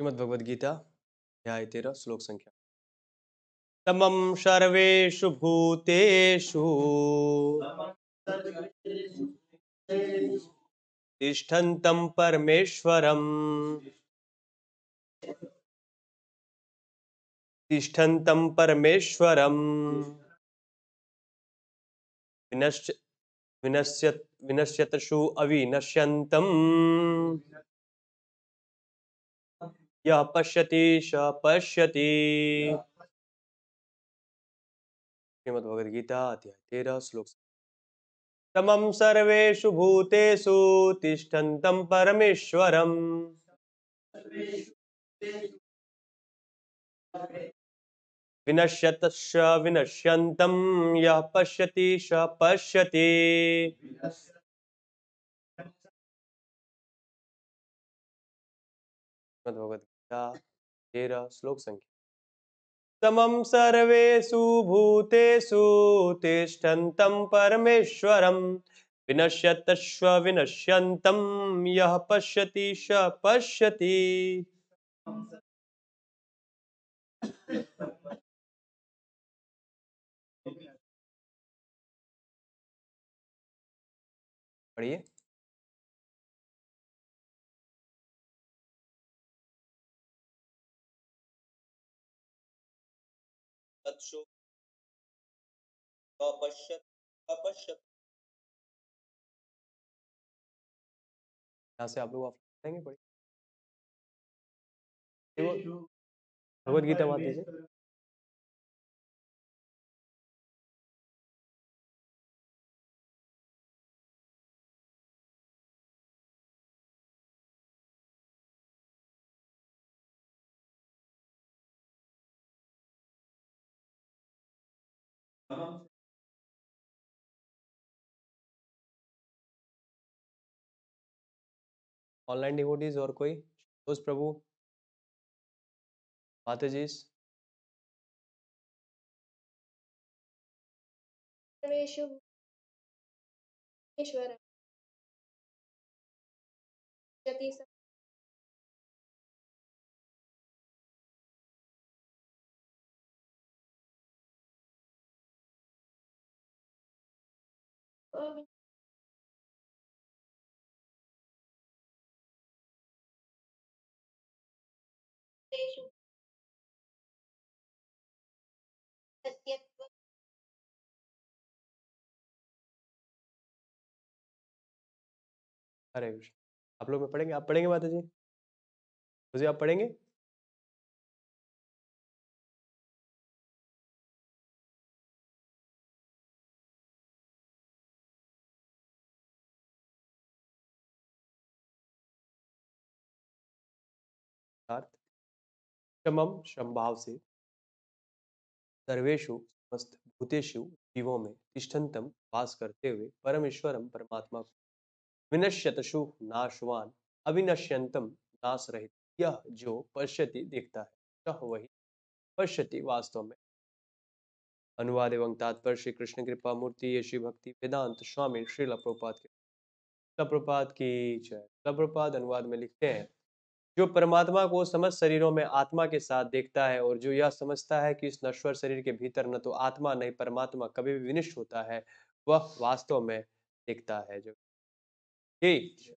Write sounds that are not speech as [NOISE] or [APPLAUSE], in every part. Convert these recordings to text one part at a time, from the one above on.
श्रीमद्भगवद्गीता अध्याय तेरह श्लोक संख्या तमम सर्वेशु भूतेषु तिष्ठन्तं परमेश्वरम् तिष्ठन्तं परमेश्वरम् विनश्य विनश्यत् विनश्यतशु अविनश्यन्तम् यः पश्यति स पश्यति गीता अध्याय श्लोक सर्वेषु भूतेषु तिष्ठन्तं परमेश्वरम् विनश्यत विनश्यन्तं यः पश्यति पश्यति भगवत तेरह श्लोक संख्या समम सर्वेषु भूतेषु तिष्ठन्तं परमेश्वरं विनश्यतश्व विनश्यन्तं यः पश्यति स पश्यति [COUGHS] पढ़िए यहाँ से आप लोग आप देंगे पड़ी भगवत गीता बात दीजिए Uh-huh. ऑनलाइन डिवोटीज और कोई उस प्रभु माताजीस परमेश्वर Oh, हरे कृष्ण आप लोग में पढ़ेंगे आप पढ़ेंगे माता जी मुझे आप पढ़ेंगे आर्थ शमम समभाव से सर्वेशु समस्त भूतेशु जीवों में तिष्ठंतम वास करते हुए परमेश्वरम परमात्मा को विनश्यतशु नाशवान अविनश्यंतम नाश रहित यह जो पश्यति देखता है कह वही पश्यति वास्तव में अनुवाद एवं तात्पर्य श्री कृष्ण कृपा मूर्ति ये श्री भक्ति वेदांत स्वामी श्री लप्रपात के लप्रपात की जय लप्रपात अनुवाद में लिखते हैं जो परमात्मा को समस्त शरीरों में आत्मा के साथ देखता है और जो यह समझता है कि इस नश्वर शरीर के भीतर न तो आत्मा नहीं परमात्मा कभी भी विनिष्ट होता है वह वास्तव में देखता है जो ठीक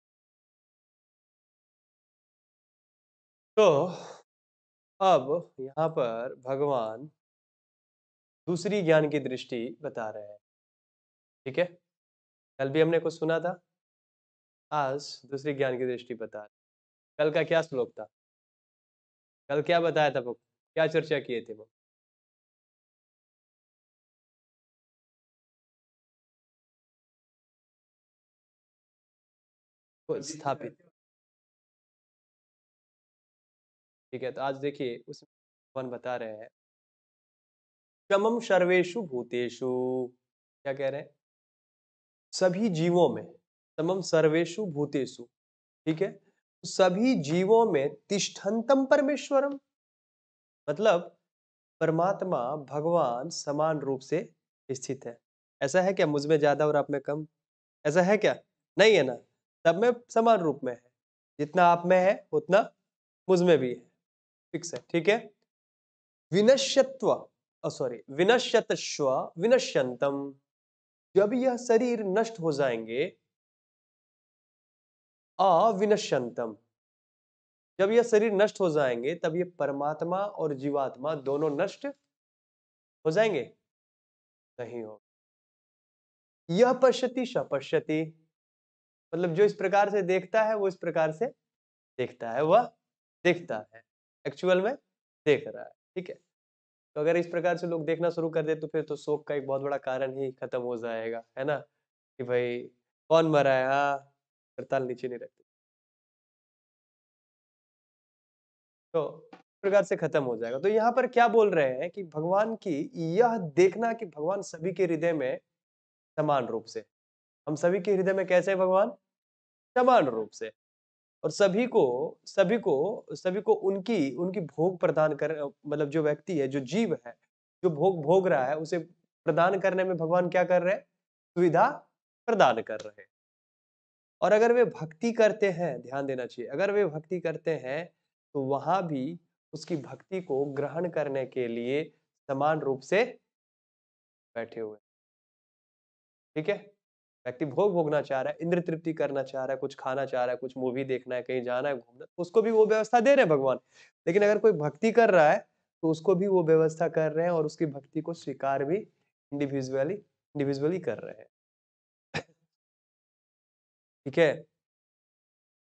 तो अब यहाँ पर भगवान दूसरी ज्ञान की दृष्टि बता रहे हैं ठीक है कल भी हमने कुछ सुना था आज दूसरी ज्ञान की दृष्टि बता रहे कल का क्या श्लोक था कल क्या बताया था वो क्या चर्चा किए थे वो स्थापित ठीक है तो आज देखिए उसमें बता रहे हैं शमम सर्वेशु भूतेशु क्या कह रहे हैं सभी जीवों में तमम सर्वेशु भूतेशु ठीक है सभी जीवों में तिष्ठंतम परमेश्वरम मतलब परमात्मा भगवान समान रूप से स्थित है ऐसा है क्या मुझ में ज्यादा और आप में कम ऐसा है क्या नहीं है ना सब में समान रूप में है जितना आप में है उतना मुझ में भी है फिक्स है ठीक है विनश्यत्व सॉरी विनश्यत विनश्यंतम जब यह शरीर नष्ट हो जाएंगे अविनश्यंतम जब यह शरीर नष्ट हो जाएंगे तब ये परमात्मा और जीवात्मा दोनों नष्ट हो जाएंगे नहीं हो यह पश्यति सपश्यति मतलब जो इस प्रकार से देखता है वो इस प्रकार से देखता है वह देखता है एक्चुअल में देख रहा है ठीक है तो अगर इस प्रकार से लोग देखना शुरू कर दे तो फिर तो शोक का एक बहुत बड़ा कारण ही खत्म हो जाएगा है ना कि भाई कौन मरा है हाँ हड़ताल नीचे नहीं रखते तो प्रकार से खत्म हो जाएगा तो यहाँ पर क्या बोल रहे हैं कि भगवान की यह देखना कि भगवान सभी के हृदय में समान रूप से हम सभी के हृदय में कैसे है भगवान समान रूप से और सभी को सभी को सभी को उनकी उनकी भोग प्रदान कर मतलब जो व्यक्ति है जो जीव है जो भोग भोग रहा है उसे प्रदान करने में भगवान क्या कर रहे हैं सुविधा प्रदान कर रहे हैं और अगर वे भक्ति करते हैं ध्यान देना चाहिए अगर वे भक्ति करते हैं तो वहां भी उसकी भक्ति को ग्रहण करने के लिए समान रूप से बैठे हुए ठीक है व्यक्ति भोग भोगना चाह रहा है इंद्र तृप्ति करना चाह रहा है कुछ खाना चाह रहा है कुछ मूवी देखना है कहीं जाना है घूमना उसको भी वो व्यवस्था दे रहे हैं भगवान लेकिन अगर कोई भक्ति कर रहा है तो उसको भी वो व्यवस्था कर रहे हैं और उसकी भक्ति को स्वीकार भी इंडिविजुअली इंडिविजुअली कर रहे हैं ठीक है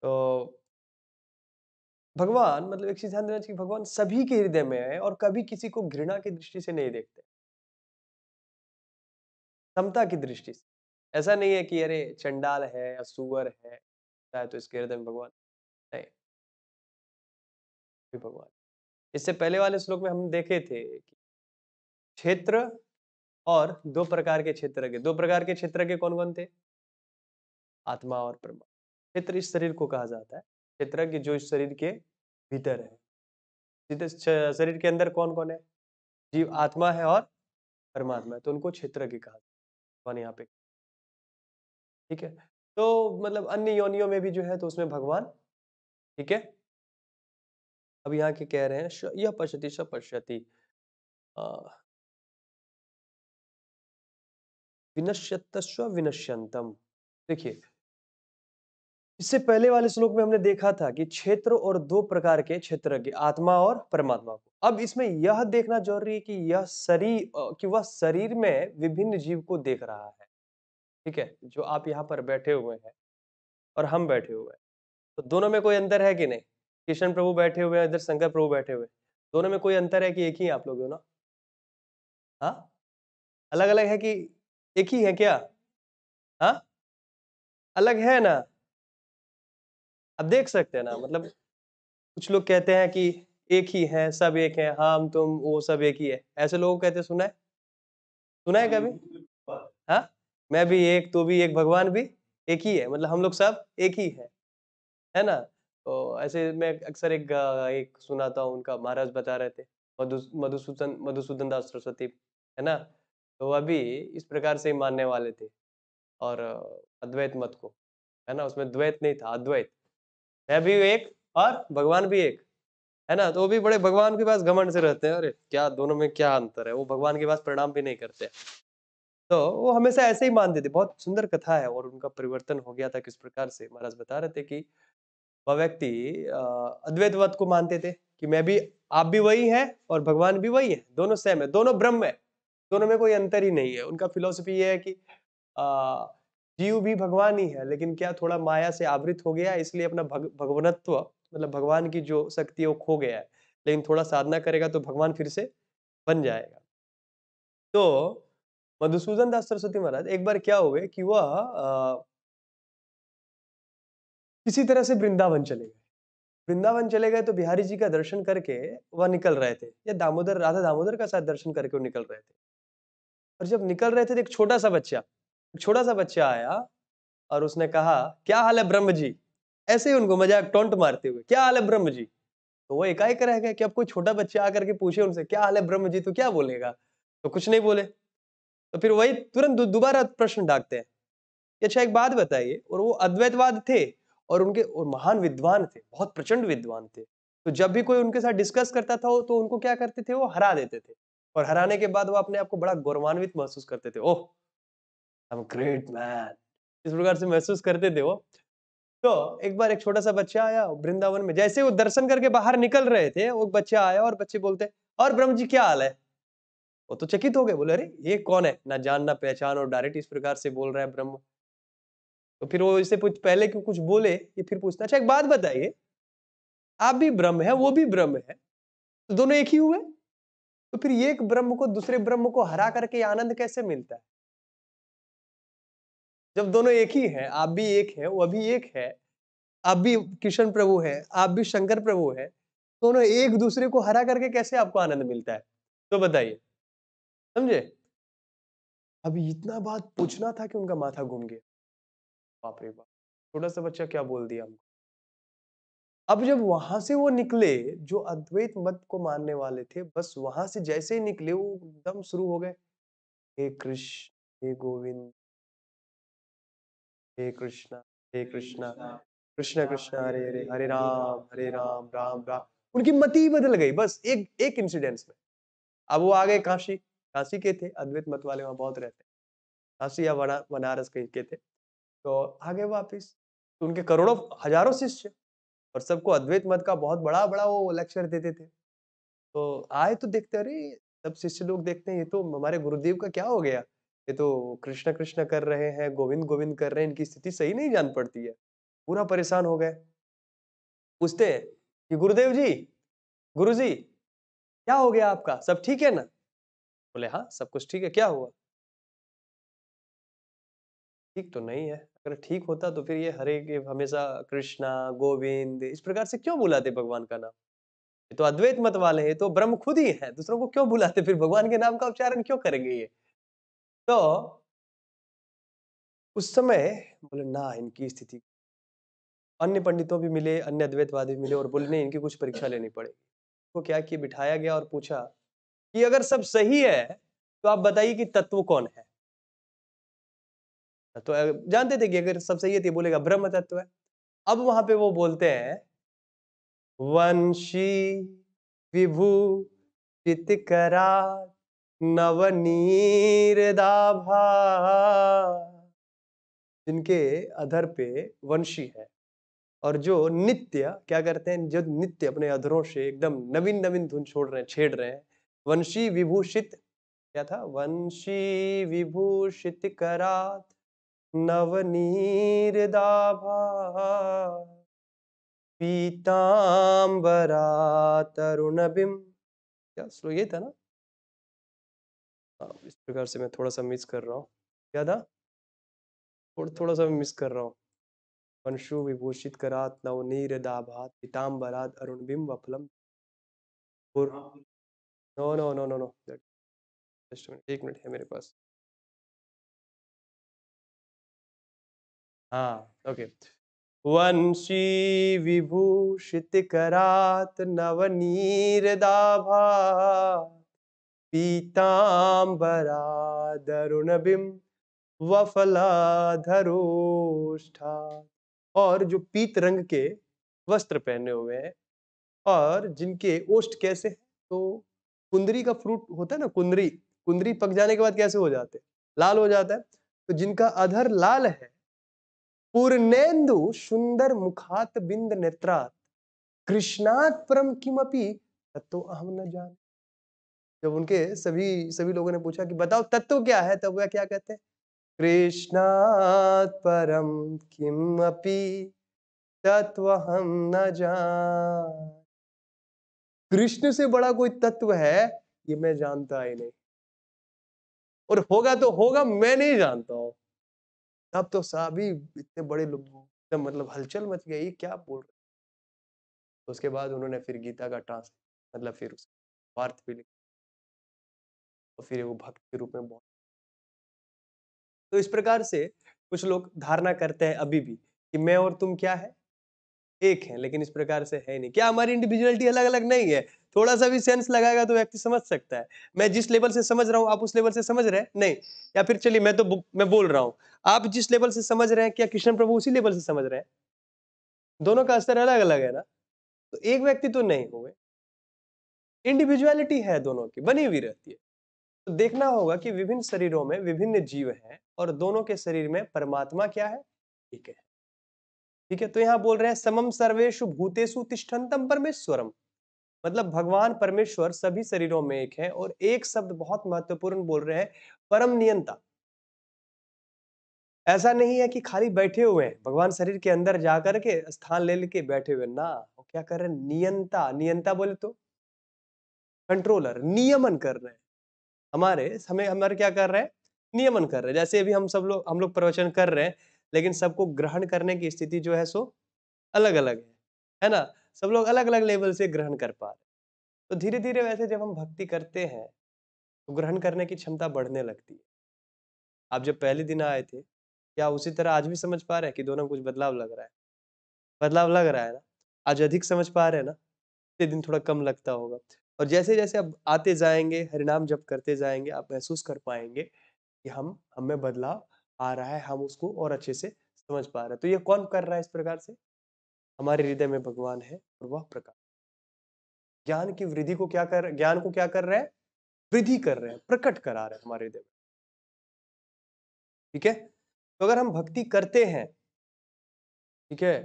तो भगवान मतलब एक चीज ध्यान देना चाहिए भगवान सभी के हृदय में है और कभी किसी को घृणा की दृष्टि से नहीं देखते समता की दृष्टि से ऐसा नहीं है कि अरे चंडाल है या सुअर है तो इसके हृदय में भगवान नहीं भगवान इससे पहले वाले श्लोक में हम देखे थे कि क्षेत्र और दो प्रकार के क्षेत्र के दो प्रकार के क्षेत्र के कौन कौन थे आत्मा और परमा क्षेत्र इस शरीर को कहा जाता है क्षेत्र जो इस शरीर के भीतर है शरीर के अंदर कौन कौन है जीव आत्मा है और परमात्मा है तो उनको के कहा जाता है यहाँ पे ठीक है तो मतलब अन्य योनियों में भी जो है तो उसमें भगवान ठीक है अब यहाँ के कह रहे हैं यह पश्यति स पश्यति विनश्यत विनश्यंतम देखिए इससे पहले वाले श्लोक में हमने देखा था कि क्षेत्र और दो प्रकार के क्षेत्र की आत्मा और परमात्मा को अब इसमें यह देखना जरूरी है कि यह शरीर कि वह शरीर में विभिन्न जीव को देख रहा है ठीक है जो आप यहाँ पर बैठे हुए हैं और हम बैठे हुए हैं तो दोनों में कोई अंतर है कि नहीं कृष्ण प्रभु बैठे हुए हैं इधर शंकर प्रभु बैठे हुए दोनों में कोई अंतर है कि एक ही आप लोग हो ना हाँ अलग अलग है कि एक ही है क्या हाँ अलग है ना अब देख सकते हैं ना मतलब कुछ लोग कहते हैं कि एक ही है सब एक है हाँ, हम तुम वो सब एक ही है ऐसे लोगों कहते सुना है सुना है कभी हाँ मैं भी एक तो भी एक भगवान भी एक ही है मतलब हम लोग सब एक ही है है ना तो ऐसे मैं अक्सर एक एक सुनाता हूँ उनका महाराज बता रहे थे मधु मधुसूदन मधुसूदन दास सरस्वती है ना तो वह भी इस प्रकार से मानने वाले थे और अद्वैत मत को है ना उसमें द्वैत नहीं था अद्वैत मैं भी एक और भगवान भी एक है ना तो वो भी बड़े भगवान के पास घमंड से रहते हैं अरे क्या दोनों में क्या अंतर है वो भगवान के पास प्रणाम भी नहीं करते तो वो हमेशा ऐसे ही मानते थे बहुत सुंदर कथा है और उनका परिवर्तन हो गया था किस प्रकार से महाराज बता रहे थे कि वह व्यक्ति अद्वैतवत को मानते थे कि मैं भी आप भी वही हैं और भगवान भी वही है दोनों सेम है दोनों ब्रह्म है दोनों में कोई अंतर ही नहीं है उनका फिलोसफी ये है कि जीव भी भगवान ही है लेकिन क्या थोड़ा माया से आवृत हो गया इसलिए अपना भग, भगवनत्व मतलब भगवान की जो शक्ति है वो खो गया है लेकिन थोड़ा साधना करेगा तो भगवान फिर से बन जाएगा तो मधुसूदन दास सरस्वती महाराज एक बार क्या हो गए कि वह किसी तरह से वृंदावन चले गए वृंदावन चले गए तो बिहारी जी का दर्शन करके वह निकल रहे थे या दामोदर राधा दामोदर का साथ दर्शन करके वो निकल रहे थे और जब निकल रहे थे तो एक छोटा सा बच्चा छोटा सा बच्चा आया और उसने कहा क्या हाल है ब्रह्म जी ऐसे ही उनको मजाक टोंट मारते हुए क्या हाल है ब्रह्म जी तो वो एकाएक रह गए कि अब कोई छोटा बच्चा आकर के पूछे उनसे क्या हाल है ब्रह्म जी तो क्या बोलेगा तो कुछ नहीं बोले तो फिर वही तुरंत दोबारा प्रश्न डाकते हैं कि अच्छा एक बात बताइए और वो अद्वैतवाद थे और उनके और महान विद्वान थे बहुत प्रचंड विद्वान थे तो जब भी कोई उनके साथ डिस्कस करता था तो उनको क्या करते थे वो हरा देते थे और हराने के बाद वो अपने आप को बड़ा गौरवान्वित महसूस करते थे ओह हम ग्रेट मैन इस प्रकार से महसूस करते थे वो तो एक बार एक छोटा सा बच्चा आया वृंदावन में जैसे वो दर्शन करके बाहर निकल रहे थे वो बच्चा आया और बच्चे बोलते और ब्रह्म जी क्या हाल है वो तो चकित हो गए बोले अरे ये कौन है ना जान ना पहचान और डायरेक्ट इस प्रकार से बोल रहा है ब्रह्म तो फिर वो इससे कुछ पहले क्यों कुछ बोले ये फिर पूछता अच्छा एक बात बताइए आप भी ब्रह्म है वो भी ब्रह्म है तो दोनों एक ही हुए तो फिर एक ब्रह्म को दूसरे ब्रह्म को हरा करके आनंद कैसे मिलता है जब दोनों एक ही है आप भी एक है वह भी एक है आप भी किशन प्रभु है आप भी शंकर प्रभु है दोनों तो एक दूसरे को हरा करके कैसे आपको आनंद मिलता है तो बताइए समझे अब इतना बात पूछना था कि उनका माथा घूम गया बाप रे बाप छोटा सा बच्चा क्या बोल दिया हमको अब जब वहां से वो निकले जो अद्वैत मत को मानने वाले थे बस वहां से जैसे ही निकले वो एकदम शुरू हो गए हे कृष्ण हे गोविंद हे कृष्णा हे कृष्णा कृष्ण कृष्ण हरे हरे हरे राम हरे राम राम राम उनकी मति बदल गई बस एक एक इंसिडेंस में अब वो आ गए काशी काशी के थे अद्वैत मत वाले वहां बहुत रहते काशी या बनारस के, के थे तो आ गए वापिस तो उनके करोड़ों हजारों शिष्य और सबको अद्वैत मत का बहुत बड़ा बड़ा वो लेक्चर देते थे तो आए तो देखते अरे सब शिष्य लोग देखते हैं ये तो हमारे गुरुदेव का क्या हो गया ये तो कृष्ण कृष्ण कर रहे हैं गोविंद गोविंद कर रहे हैं इनकी स्थिति सही नहीं जान पड़ती है पूरा परेशान हो गए पूछते हैं कि गुरुदेव जी गुरु जी क्या हो गया आपका सब ठीक है ना बोले हाँ सब कुछ ठीक है क्या हुआ ठीक तो नहीं है अगर ठीक होता तो फिर ये हरे हमेशा कृष्णा गोविंद इस प्रकार से क्यों बुलाते भगवान का नाम ये तो अद्वैत मत वाले हैं तो ब्रह्म खुद ही है दूसरों को क्यों बुलाते फिर भगवान के नाम का उच्चारण क्यों करेंगे ये तो उस समय बोले ना इनकी स्थिति अन्य पंडितों भी मिले अन्य अद्वैतवादी मिले और बोले नहीं इनकी कुछ परीक्षा लेनी पड़ेगी तो क्या कि बिठाया गया और पूछा कि अगर सब सही है तो आप बताइए कि तत्व कौन है तो जानते थे कि अगर सब सही है तो बोलेगा ब्रह्म तत्व है अब वहां पे वो बोलते हैं वंशी चित करा नवनीर दाभा जिनके अधर पे वंशी है और जो नित्य क्या करते हैं जो नित्य अपने अधरों से एकदम नवीन नवीन धुन छोड़ रहे हैं छेड़ रहे हैं वंशी विभूषित क्या था वंशी विभूषित करात नवनीर दाभा पीतांबरा तरुण बिम क्या स्लो ये था ना इस प्रकार से मैं थोड़ा सा मिस कर रहा हूँ क्या था थोड़ा थोड़ा सा मिस कर रहा हूँ वंशु विभूषित करात नवनीरदाभात पीताम्बरात अरुण बिंब अफलम हाँ, no no no no no just minute एक मिनट है मेरे पास हाँ ओके वंशी विभूषित करात नवनीर दाभात पीताम्बरा दरुणबिम धरोष्ठा और जो पीत रंग के वस्त्र पहने हुए हैं और जिनके ओष्ठ कैसे हैं तो कुंदरी का फ्रूट होता है ना कुंदरी कुंदरी पक जाने के बाद कैसे हो जाते हैं लाल हो जाता है तो जिनका अधर लाल है पूर्णेन्दु सुंदर मुखात बिंद नेत्रात कृष्णात परम किमपि तत्व अहम न जाने जब उनके सभी सभी लोगों ने पूछा कि बताओ तत्व क्या है तब वह क्या कहते हैं कृष्णात् परम किम अपि तत्व हम न कृष्ण से बड़ा कोई तत्व है ये मैं जानता ही नहीं और होगा तो होगा मैं नहीं जानता हूं तब तो सभी इतने बड़े लोग तो मतलब हलचल मच गई क्या बोल रहे उसके बाद उन्होंने फिर गीता का ट्रांस मतलब फिर उसका पार्थ भी लिखा और तो फिर वो भक्त के रूप में बहुत तो इस प्रकार से कुछ लोग धारणा करते हैं अभी भी कि मैं और तुम क्या है एक है लेकिन इस प्रकार से है नहीं क्या हमारी इंडिविजुअलिटी अलग अलग नहीं है थोड़ा सा भी सेंस लगाएगा तो व्यक्ति समझ सकता है मैं जिस लेवल से समझ रहा हूँ आप उस लेवल से समझ रहे हैं नहीं या फिर चलिए मैं तो मैं बोल रहा हूँ आप जिस लेवल से समझ रहे हैं क्या कृष्ण प्रभु उसी लेवल से समझ रहे हैं दोनों का स्तर अलग अलग है ना तो एक व्यक्ति तो नहीं हुए इंडिविजुअलिटी है दोनों की बनी हुई रहती है तो देखना होगा कि विभिन्न शरीरों में विभिन्न जीव हैं और दोनों के शरीर में परमात्मा क्या है ठीक है ठीक है तो यहाँ बोल रहे हैं समम सर्वेशु भूतेशु तिष्ठंतम परमेश्वरम मतलब भगवान परमेश्वर सभी शरीरों में एक है और एक शब्द बहुत महत्वपूर्ण बोल रहे हैं परम नियंता ऐसा नहीं है कि खाली बैठे हुए हैं भगवान शरीर के अंदर जाकर के स्थान ले लेके बैठे हुए ना वो क्या कर रहे हैं नियंता नियंता बोले तो कंट्रोलर नियमन कर रहे हैं हमारे हमें हमारे क्या कर रहे हैं नियमन कर रहे हैं जैसे अभी हम सब लोग हम लोग प्रवचन कर रहे हैं लेकिन सबको ग्रहण करने की स्थिति जो है सो अलग अलग है है ना सब लोग अलग अलग लेवल से ग्रहण कर पा रहे तो धीरे धीरे वैसे जब हम भक्ति करते हैं तो ग्रहण करने की क्षमता बढ़ने लगती है आप जब पहले दिन आए थे क्या उसी तरह आज भी समझ पा रहे हैं कि दोनों कुछ बदलाव लग रहा है बदलाव लग रहा है ना आज अधिक समझ पा रहे हैं ना पिछले दिन थोड़ा कम लगता होगा और जैसे जैसे अब आते जाएंगे हरिनाम जब करते जाएंगे आप महसूस कर पाएंगे कि हम हमें बदलाव आ रहा है हम उसको और अच्छे से समझ पा रहे हैं तो ये कौन कर रहा है इस प्रकार से हमारे हृदय में भगवान है और वह प्रकाश ज्ञान की वृद्धि को क्या कर ज्ञान को क्या कर रहे हैं वृद्धि कर रहे हैं प्रकट करा रहे हैं हमारे हृदय में ठीक है तो अगर हम भक्ति करते हैं ठीक है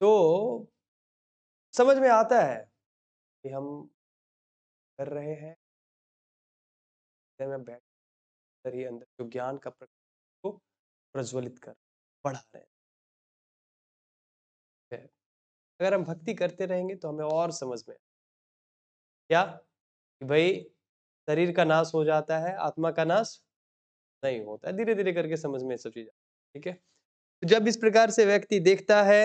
तो समझ में आता है कि हम कर रहे हैं में बैठ अंदर ही अंदर जो ज्ञान का को प्रज्वलित कर बढ़ा रहे हैं अगर हम भक्ति करते रहेंगे तो हमें और समझ में क्या कि भाई शरीर का नाश हो जाता है आत्मा का नाश नहीं होता धीरे धीरे करके समझ में सब चीज ठीक है तो जब इस प्रकार से व्यक्ति देखता है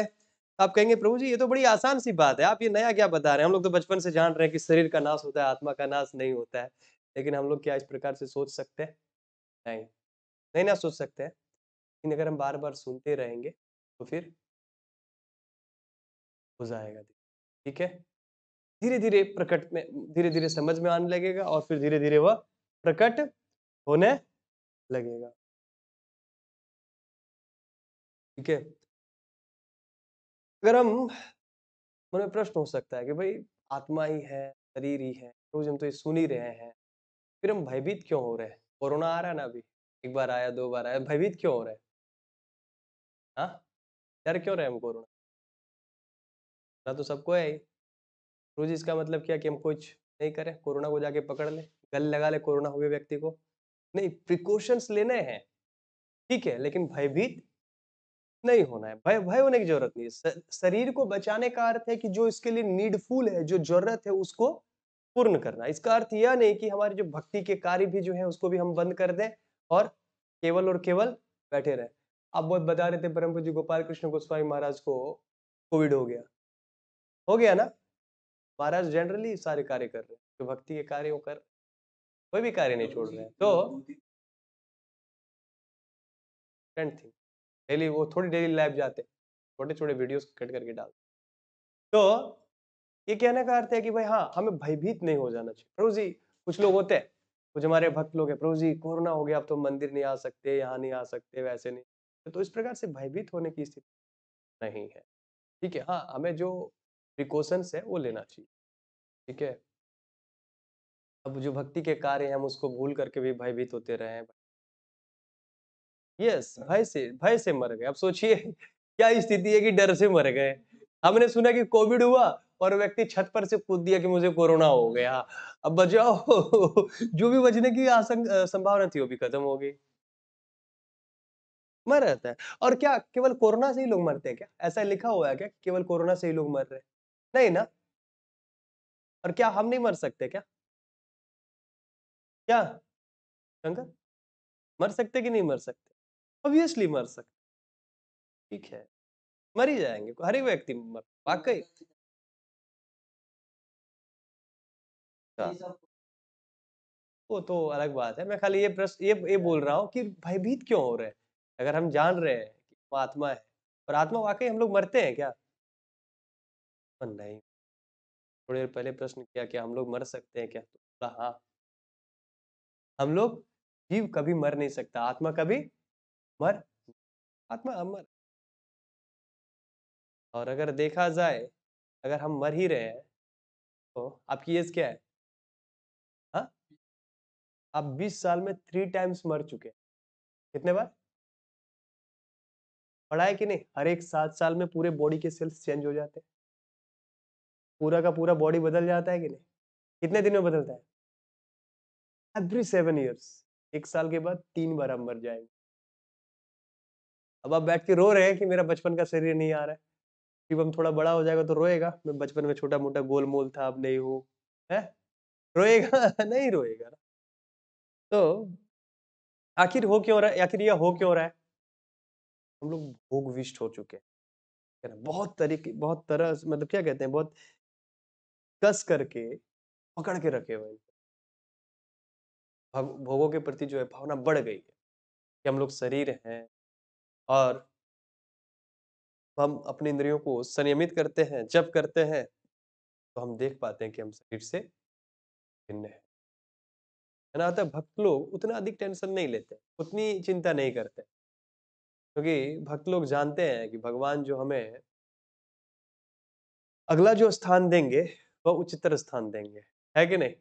आप कहेंगे प्रभु जी ये तो बड़ी आसान सी बात है आप ये नया क्या बता रहे हैं हम लोग तो बचपन से जान रहे हैं कि शरीर का नाश होता है आत्मा का नाश नहीं होता है लेकिन हम लोग क्या इस प्रकार से सोच सकते हैं नहीं नहीं ना सोच सकते हैं अगर हम बार बार सुनते रहेंगे तो फिर हो जाएगा ठीक है धीरे धीरे प्रकट में धीरे धीरे समझ में आने लगेगा और फिर धीरे धीरे वह प्रकट होने लगेगा ठीक है अगर हम मन में प्रश्न हो सकता है कि भाई आत्मा ही है शरीर ही है रोज हम तो ये सुन ही रहे हैं फिर हम भयभीत क्यों हो रहे हैं कोरोना आ रहा है ना अभी एक बार आया दो बार आया भयभीत क्यों हो रहे हैं हाँ डर क्यों रहे हम कोरोना ना तो सबको है ही रोज इसका मतलब क्या कि हम कुछ नहीं करें कोरोना को जाके पकड़ ले गल लगा ले कोरोना हुए व्यक्ति को नहीं प्रिकॉशंस लेने हैं ठीक है लेकिन भयभीत नहीं होना है भय भय होने की जरूरत नहीं है शरीर को बचाने का अर्थ है कि जो इसके लिए नीडफुल है जो जरूरत है उसको पूर्ण करना इसका अर्थ यह नहीं कि हमारे जो भक्ति के कार्य भी जो है उसको भी हम बंद कर दें और केवल और केवल बैठे रहे आप बहुत बता रहे थे परम पूज्य गोपाल कृष्ण गोस्वामी महाराज को कोविड हो गया हो गया ना महाराज जनरली सारे कार्य कर रहे हैं जो भक्ति के कार्य कर कोई भी कार्य नहीं तो छोड़ रहे हैं तो थिंग तो डेली वो थोड़ी डेली लाइव जाते छोटे छोटे वीडियोस कट करके डालते तो ये कहने का अर्थ है कि भाई हाँ हमें भयभीत नहीं हो जाना चाहिए प्रभु जी कुछ लोग होते हैं कुछ हमारे भक्त लोग हैं प्रभु जी कोरोना हो गया अब तो मंदिर नहीं आ सकते यहाँ नहीं आ सकते वैसे नहीं तो, तो इस प्रकार से भयभीत होने की स्थिति नहीं है ठीक है हाँ हमें जो प्रिकॉशंस है वो लेना चाहिए ठीक है अब जो भक्ति के कार्य हैं हम उसको भूल करके भी भयभीत होते रहे हैं यस भय से भय से मर गए अब सोचिए क्या स्थिति है कि डर से मर गए हमने सुना कि कोविड हुआ और व्यक्ति छत पर से कूद दिया कि मुझे कोरोना हो गया अब बचाओ जो भी बचने की संभावना थी वो भी खत्म हो गई मर रहता है और क्या केवल कोरोना से ही लोग मरते हैं क्या ऐसा लिखा हुआ है क्या केवल कोरोना से ही लोग मर रहे हैं नहीं ना और क्या हम नहीं मर सकते क्या क्या शंकर मर सकते कि नहीं मर सकते ऑब्वियसली मर सकते ठीक है मर ही जाएंगे हर एक व्यक्ति मर वाकई हाँ। वो तो अलग बात है मैं खाली ये प्रश्न ये ये बोल रहा हूँ कि भयभीत क्यों हो रहे हैं अगर हम जान रहे हैं कि आत्मा है और आत्मा वाकई हम लोग मरते हैं क्या तो नहीं थोड़ी देर पहले प्रश्न किया कि हम लोग मर सकते हैं क्या तो हाँ हम लोग जीव कभी मर नहीं सकता आत्मा कभी मर आत्मा अमर और अगर देखा जाए अगर हम मर ही रहे हैं तो आपकी एज क्या है हा? आप 20 साल में थ्री टाइम्स मर चुके हैं कितने बार पढ़ा है कि नहीं हर एक सात साल में पूरे बॉडी के सेल्स चेंज हो जाते हैं पूरा का पूरा बॉडी बदल जाता है कि नहीं कितने दिन में बदलता है एवरी सेवन ईयर्स एक साल के बाद तीन बार हम मर जाएंगे अब आप बैठ के रो रहे हैं कि मेरा बचपन का शरीर नहीं आ रहा है हम थोड़ा बड़ा हो जाएगा तो रोएगा मैं बचपन में छोटा मोटा गोल मोल था अब नहीं हूँ है रोएगा [LAUGHS] नहीं रोएगा ना तो आखिर हो क्यों रहा है आखिर यह हो क्यों रहा है हम लोग भोग विष्ट हो चुके हैं बहुत तरीके बहुत तरह मतलब क्या कहते हैं बहुत कस करके पकड़ के रखे हुए भोगों के प्रति जो है भावना बढ़ गई है कि हम लोग शरीर हैं और हम अपनी इंद्रियों को संयमित करते हैं जब करते हैं तो हम देख पाते हैं कि हम शरीर से भिन्न है ना तो भक्त लोग उतना अधिक टेंशन नहीं लेते उतनी चिंता नहीं करते क्योंकि तो भक्त लोग जानते हैं कि भगवान जो हमें अगला जो स्थान देंगे वह उच्चतर स्थान देंगे है कि नहीं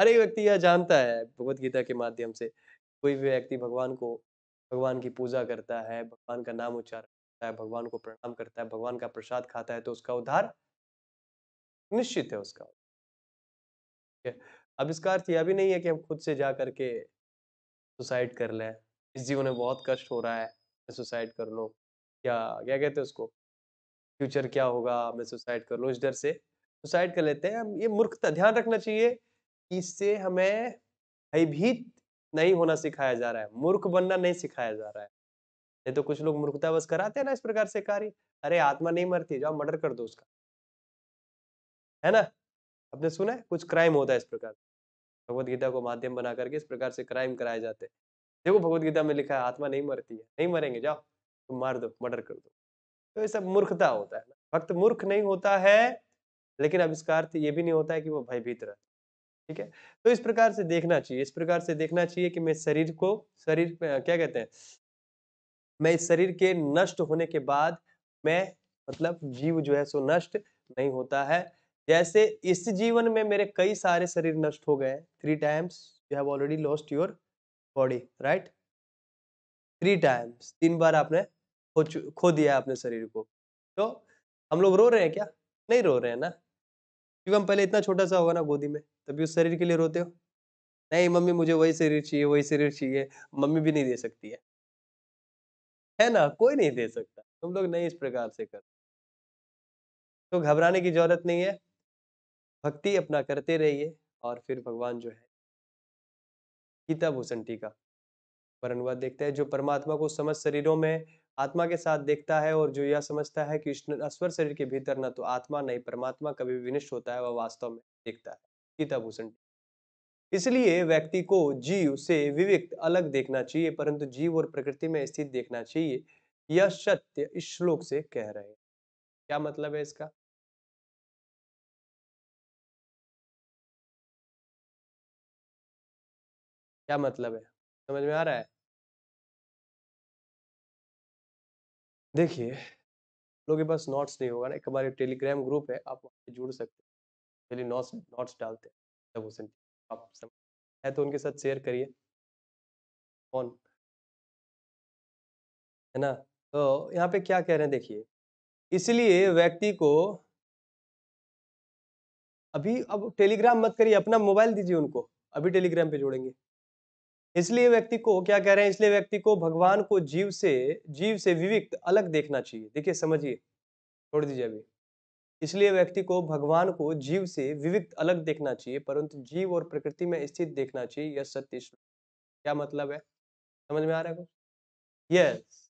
हर एक व्यक्ति यह जानता है भगवत गीता के माध्यम से कोई भी व्यक्ति भगवान को भगवान की पूजा करता है भगवान का नाम उच्चारण करता है भगवान को प्रणाम करता है भगवान का प्रसाद खाता है तो उसका उद्धार निश्चित है उसका अब इसका अर्थ यह भी नहीं है कि हम खुद से जा करके सुसाइड कर लें इस जीवन में बहुत कष्ट हो रहा है मैं सुसाइड कर लो या क्या कहते हैं उसको फ्यूचर क्या होगा मैं सुसाइड कर लूँ इस डर से सुसाइड कर लेते हैं हम ये मूर्खता ध्यान रखना चाहिए इससे हमें भयभीत नहीं होना सिखाया जा रहा है मूर्ख बनना नहीं सिखाया जा रहा है नहीं तो कुछ लोग मूर्खता बस कराते हैं ना इस प्रकार से कार्य अरे आत्मा नहीं मरती जाओ मर्डर कर दो उसका है ना आपने सुना है कुछ क्राइम होता है इस प्रकार भगवत गीता को माध्यम बना करके इस प्रकार से क्राइम कराए जाते हैं देखो भगवत गीता में लिखा है आत्मा नहीं मरती है नहीं मरेंगे जाओ तुम मार दो मर्डर कर दो तो ये सब मूर्खता होता है भक्त मूर्ख नहीं होता है लेकिन अब इसका अर्थ ये भी नहीं होता है कि वो भयभीत रहता ठीक है तो इस प्रकार से देखना चाहिए इस प्रकार से देखना चाहिए कि मैं शरीर को शरीर क्या कहते हैं मैं इस शरीर के नष्ट होने के बाद मैं मतलब जीव जो है सो नष्ट नहीं होता है जैसे इस जीवन में मेरे कई सारे शरीर नष्ट हो गए three times you have already lost your body right three times तीन बार आपने खो खो दिया अपने शरीर को तो हम लोग रो रहे हैं क्या नहीं रो रहे हैं ना क्योंकि हम पहले इतना छोटा सा होगा ना गोदी में तभी उस शरीर के लिए रोते हो नहीं मम्मी मुझे वही शरीर चाहिए वही शरीर चाहिए मम्मी भी नहीं दे सकती है है ना कोई नहीं दे सकता तुम लोग नहीं इस प्रकार से कर तो घबराने की जरूरत नहीं है भक्ति अपना करते रहिए और फिर भगवान जो है गीता भूषण टीका पर अनुवाद देखते हैं जो परमात्मा को समस्त शरीरों में आत्मा के साथ देखता है और जो यह समझता है कि ईश्वर शरीर के भीतर न तो आत्मा नहीं परमात्मा कभी विनिष्ट होता है वह वा वास्तव में देखता है भूषण इसलिए व्यक्ति को जीव से विविक्त अलग देखना चाहिए परंतु जीव और प्रकृति में स्थित देखना चाहिए यह सत्य इस श्लोक से कह रहे हैं क्या मतलब है इसका क्या मतलब है समझ में आ रहा है देखिए लोगों के पास नोट्स नहीं होगा ना एक हमारे टेलीग्राम ग्रुप है आप वहां जुड़ सकते हैं एक्चुअली नोट्स नोट्स डालते हैं तब उसे आप है तो उनके साथ शेयर करिए कौन है ना तो यहाँ पे क्या कह रहे हैं देखिए इसलिए व्यक्ति को अभी अब टेलीग्राम मत करिए अपना मोबाइल दीजिए उनको अभी टेलीग्राम पे जोड़ेंगे इसलिए व्यक्ति को क्या कह रहे हैं इसलिए व्यक्ति को भगवान को जीव से जीव से विविक्त अलग देखना चाहिए देखिए समझिए छोड़ दीजिए अभी इसलिए व्यक्ति को भगवान को जीव से विविध अलग देखना चाहिए परंतु जीव और प्रकृति में स्थित देखना चाहिए यह सत्य क्या मतलब है समझ में आ रहा है कुछ यस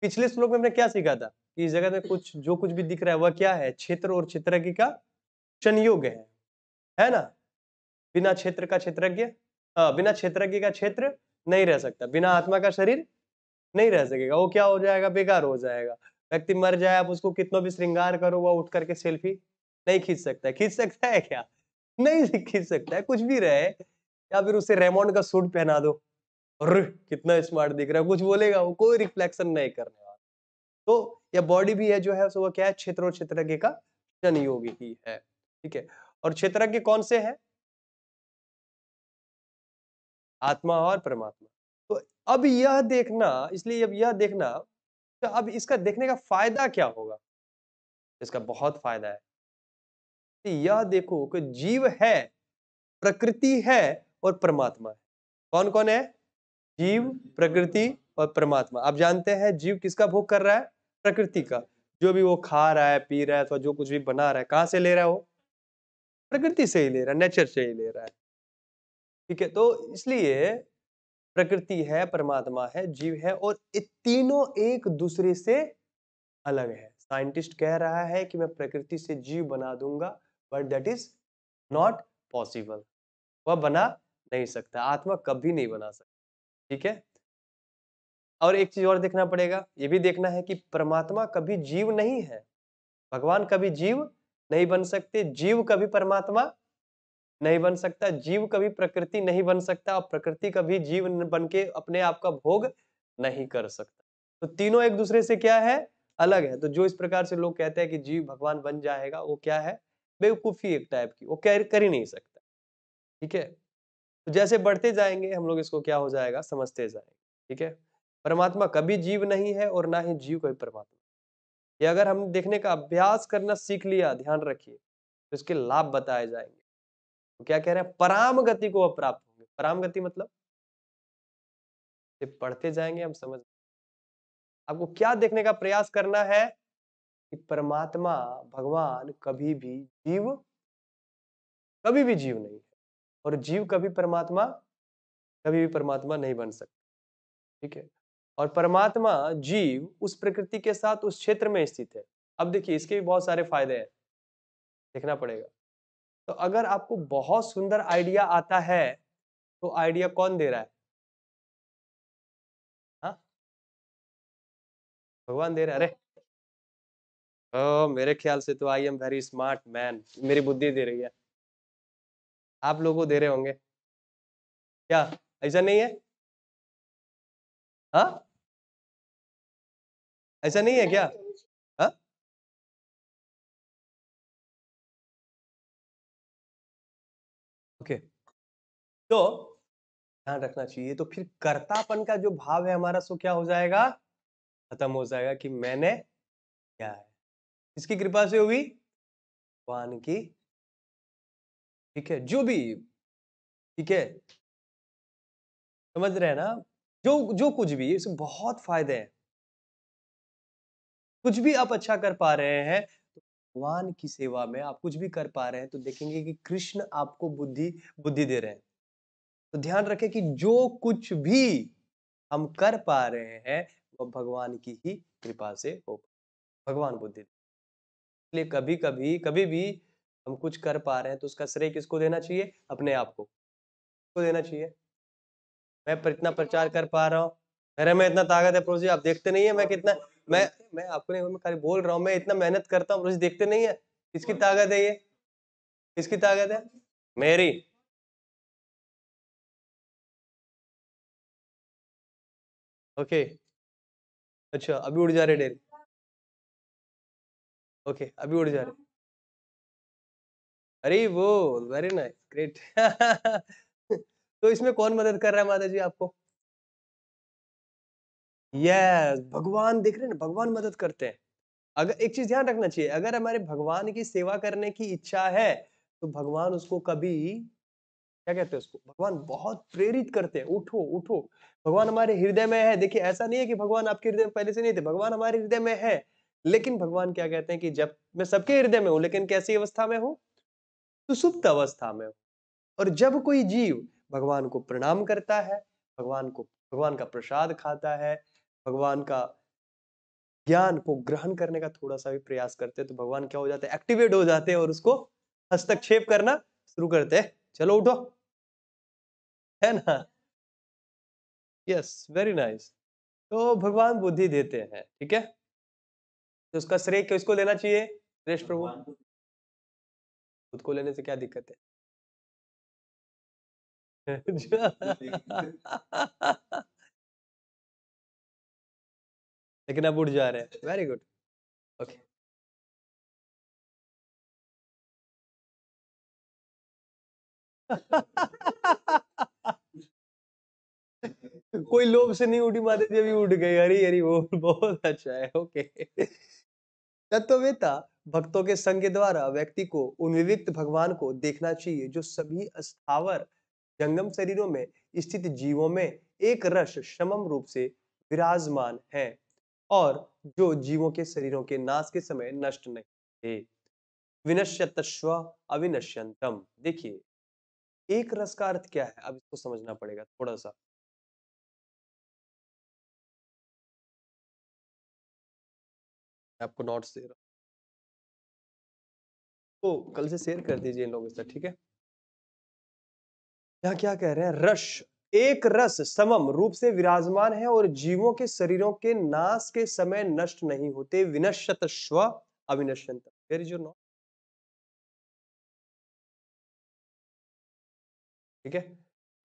पिछले श्लोक में हमने क्या सीखा था कि इस जगह में कुछ जो कुछ भी दिख रहा है वह क्या है क्षेत्र और क्षेत्रज्ञ का संयोग है है ना बिना क्षेत्र का क्षेत्रज्ञ बिना क्षेत्रज्ञ का क्षेत्र नहीं रह सकता बिना आत्मा का शरीर नहीं रह सकेगा वो क्या हो जाएगा बेकार हो जाएगा व्यक्ति मर जाए आप उसको कितना भी श्रृंगार करो वह उठ करके सेल्फी नहीं खींच सकता है खींच सकता है क्या [LAUGHS] नहीं खींच सकता है कुछ भी रहे या फिर उसे रेमोंड का सूट पहना दो और कितना स्मार्ट दिख रहा है कुछ बोलेगा वो कोई रिफ्लेक्शन नहीं करने वाला तो यह बॉडी भी है जो है वो क्या है क्षेत्र और क्षेत्रज्ञ का जन योगी ही है ठीक है और क्षेत्रज्ञ कौन से है आत्मा और परमात्मा तो अब यह देखना इसलिए अब यह देखना तो अब इसका देखने का फायदा क्या होगा इसका बहुत फायदा है तो यह देखो कि जीव है प्रकृति है और परमात्मा है कौन कौन है जीव प्रकृति और परमात्मा आप जानते हैं जीव किसका भोग कर रहा है प्रकृति का जो भी वो खा रहा है पी रहा है अथवा तो जो कुछ भी बना रहा है कहाँ से ले रहा है वो प्रकृति से ही ले रहा है नेचर से ही ले रहा है ठीक है तो इसलिए प्रकृति है परमात्मा है जीव है और तीनों एक दूसरे से अलग है साइंटिस्ट कह रहा है कि मैं प्रकृति से जीव बना दूंगा but that is not possible वह बना नहीं सकता आत्मा कभी नहीं बना सकता ठीक है और एक चीज और देखना पड़ेगा ये भी देखना है कि परमात्मा कभी जीव नहीं है भगवान कभी जीव नहीं बन सकते जीव कभी परमात्मा नहीं बन सकता जीव कभी प्रकृति नहीं बन सकता और प्रकृति कभी जीव बन के अपने आप का भोग नहीं कर सकता तो तीनों एक दूसरे से क्या है अलग है तो जो इस प्रकार से लोग कहते हैं कि जीव भगवान बन जाएगा वो क्या है बेवकूफ़ी एक टाइप की वो कर, कर ही नहीं सकता ठीक है तो जैसे बढ़ते जाएंगे हम लोग इसको क्या हो जाएगा समझते जाएंगे ठीक है परमात्मा कभी जीव नहीं है और ना ही जीव कभी परमात्मा ये अगर हम देखने का अभ्यास करना सीख लिया ध्यान रखिए तो इसके लाभ बताए जाएंगे क्या कह रहे हैं पराम गति को वह प्राप्त होंगे पराम गति मतलब पढ़ते जाएंगे हम समझ आपको क्या देखने का प्रयास करना है कि परमात्मा भगवान कभी भी जीव कभी भी जीव नहीं है और जीव कभी परमात्मा कभी भी परमात्मा नहीं बन सकता ठीक है और परमात्मा जीव उस प्रकृति के साथ उस क्षेत्र में स्थित है अब देखिए इसके भी बहुत सारे फायदे हैं देखना पड़ेगा तो अगर आपको बहुत सुंदर आइडिया आता है तो आइडिया कौन दे रहा है हाँ? भगवान दे रहा है अरे ओ, मेरे ख्याल से तो I am very smart man मेरी बुद्धि दे रही है आप लोगों दे रहे होंगे क्या ऐसा नहीं है हा? ऐसा नहीं है क्या तो ध्यान रखना चाहिए तो फिर कर्तापन का जो भाव है हमारा सो क्या हो जाएगा खत्म हो जाएगा कि मैंने क्या है इसकी कृपा से हुई भगवान की ठीक है जो भी ठीक है समझ रहे हैं ना जो जो कुछ भी इसमें बहुत फायदे हैं कुछ भी आप अच्छा कर पा रहे हैं तो भगवान की सेवा में आप कुछ भी कर पा रहे हैं तो देखेंगे कि कृष्ण आपको बुद्धि बुद्धि दे रहे हैं तो ध्यान रखें कि जो कुछ भी हम कर पा रहे हैं वह भगवान की ही कृपा से हो भगवान बुद्धि इसलिए कभी कभी कभी भी हम कुछ कर पा रहे हैं तो उसका श्रेय किसको देना चाहिए अपने आप को को देना चाहिए मैं पर इतना प्रचार कर पा रहा हूँ मेरे में इतना ताकत है प्रोजी आप देखते नहीं है मैं कितना मैं मैं आपको नहीं मैं खाली बोल रहा हूँ मैं इतना मेहनत करता हूँ पड़ोसी देखते नहीं है किसकी ताकत है ये किसकी ताकत है मेरी ओके अच्छा अभी उड़ जा रहे डेल ओके अभी उड़ जा रहे हाँ। अरे वो वेरी नाइस ग्रेट तो इसमें कौन मदद कर रहा है माता जी आपको यस yes, भगवान देख रहे हैं ना भगवान मदद करते हैं अगर एक चीज ध्यान रखना चाहिए अगर हमारे भगवान की सेवा करने की इच्छा है तो भगवान उसको कभी क्या कहते हैं उसको भगवान बहुत प्रेरित करते हैं उठो उठो भगवान हमारे हृदय में है देखिए ऐसा नहीं है कि भगवान आपके हृदय में पहले से नहीं थे भगवान हमारे हृदय में है लेकिन भगवान क्या कहते हैं कि जब मैं सबके हृदय में हूं लेकिन कैसी अवस्था में हूं सुसुप्त अवस्था में हूं और जब कोई जीव भगवान को प्रणाम करता है भगवान को भगवान का प्रसाद खाता है भगवान का ज्ञान को ग्रहण करने का थोड़ा सा भी प्रयास करते हैं तो भगवान क्या हो जाते हैं एक्टिवेट हो जाते हैं और उसको हस्तक्षेप करना शुरू करते हैं चलो उठो है ना यस वेरी नाइस तो भगवान बुद्धि देते हैं ठीक है तो उसका श्रेय किसको लेना चाहिए श्रेष्ठ प्रभु खुद को लेने से क्या दिक्कत है [LAUGHS] लेकिन अब उठ जा रहे हैं वेरी गुड ओके कोई लोग से नहीं उठी माता जी अभी उठ गई अरे अरे वो बहुत अच्छा है ओके तत्ववेता भक्तों के संग के द्वारा व्यक्ति को उन विविध भगवान को देखना चाहिए जो सभी स्थावर जंगम शरीरों में स्थित जीवों में एक रस समम रूप से विराजमान है और जो जीवों के शरीरों के नाश के समय नष्ट नहीं है विनश्यतस्व अविनश्यंतम देखिए एक रस का अर्थ क्या है अब इसको समझना पड़ेगा थोड़ा सा आपको नोट्स दे रहा तो कल से शेयर कर दीजिए इन लोगों से ठीक है यहां क्या कह रहे हैं रस एक रस समम रूप से विराजमान है और जीवों के शरीरों के नाश के समय नष्ट नहीं होते विनश्यत स्व अविनश्यंत वेर जो योर ठीक है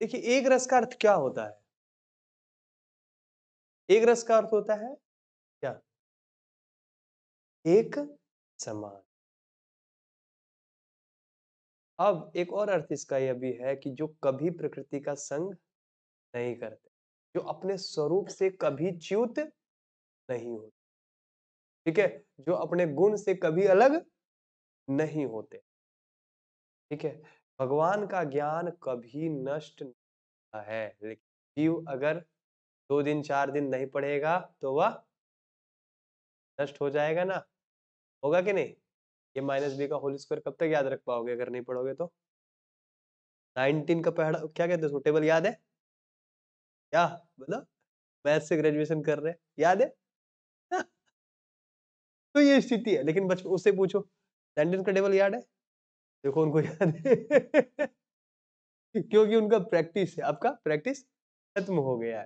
देखिए एक रस का अर्थ क्या होता है एक रस का अर्थ होता है क्या एक समान अब एक और अर्थ इसका यह भी है कि जो कभी प्रकृति का संग नहीं करते जो अपने स्वरूप से कभी च्युत नहीं होते ठीक है जो अपने गुण से कभी अलग नहीं होते ठीक है भगवान का ज्ञान कभी नष्ट है लेकिन जीव अगर दो दिन चार दिन नहीं पढ़ेगा तो वह नष्ट हो जाएगा ना होगा कि नहीं ये माइनस बी का होल स्क्वायर कब तक याद रख पाओगे अगर नहीं पढ़ोगे तो नाइनटीन का पहला क्या कहते हैं टेबल याद है क्या बोलो मैथ से ग्रेजुएशन कर रहे याद है [LAUGHS] तो ये स्थिति है लेकिन बचपन उससे पूछो नाइनटीन का टेबल याद है देखो उनको याद क्योंकि उनका प्रैक्टिस है आपका प्रैक्टिस खत्म हो गया है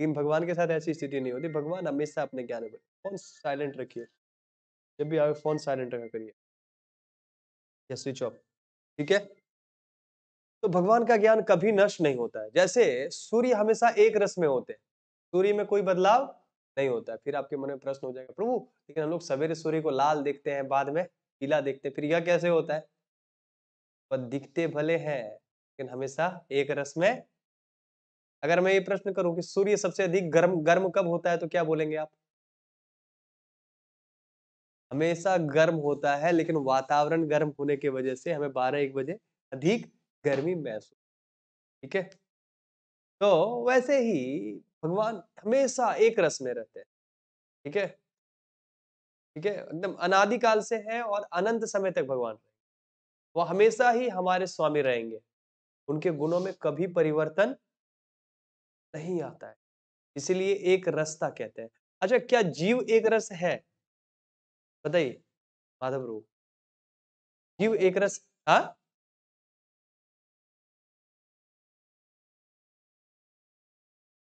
लेकिन भगवान के साथ ऐसी स्थिति नहीं होती भगवान हमेशा अपने ज्ञान में फोन साइलेंट रखिए जब भी आए फोन साइलेंट रखा करिए या स्विच ऑफ ठीक है तो भगवान का ज्ञान कभी नष्ट नहीं होता है जैसे सूर्य हमेशा एक रस में होते हैं सूर्य में कोई बदलाव नहीं होता है फिर आपके मन में प्रश्न हो जाएगा प्रभु लेकिन हम लोग सवेरे सूर्य को लाल देखते हैं बाद में पीला देखते हैं फिर यह कैसे होता है वह दिखते भले हैं लेकिन हमेशा एक रस में अगर मैं ये प्रश्न करूं कि सूर्य सबसे अधिक गर्म गर्म कब होता है तो क्या बोलेंगे आप हमेशा गर्म होता है लेकिन वातावरण गर्म होने की वजह से हमें बारह एक बजे अधिक गर्मी महसूस ठीक है तो वैसे ही भगवान हमेशा एक रस में रहते हैं ठीक है ठीक है एकदम अनादिकाल से है और अनंत समय तक भगवान रहे वो हमेशा ही हमारे स्वामी रहेंगे उनके गुणों में कभी परिवर्तन नहीं आता है इसीलिए एक रसता कहते हैं अच्छा क्या जीव एक रस है बताइए माधव रू जीव एक रस हा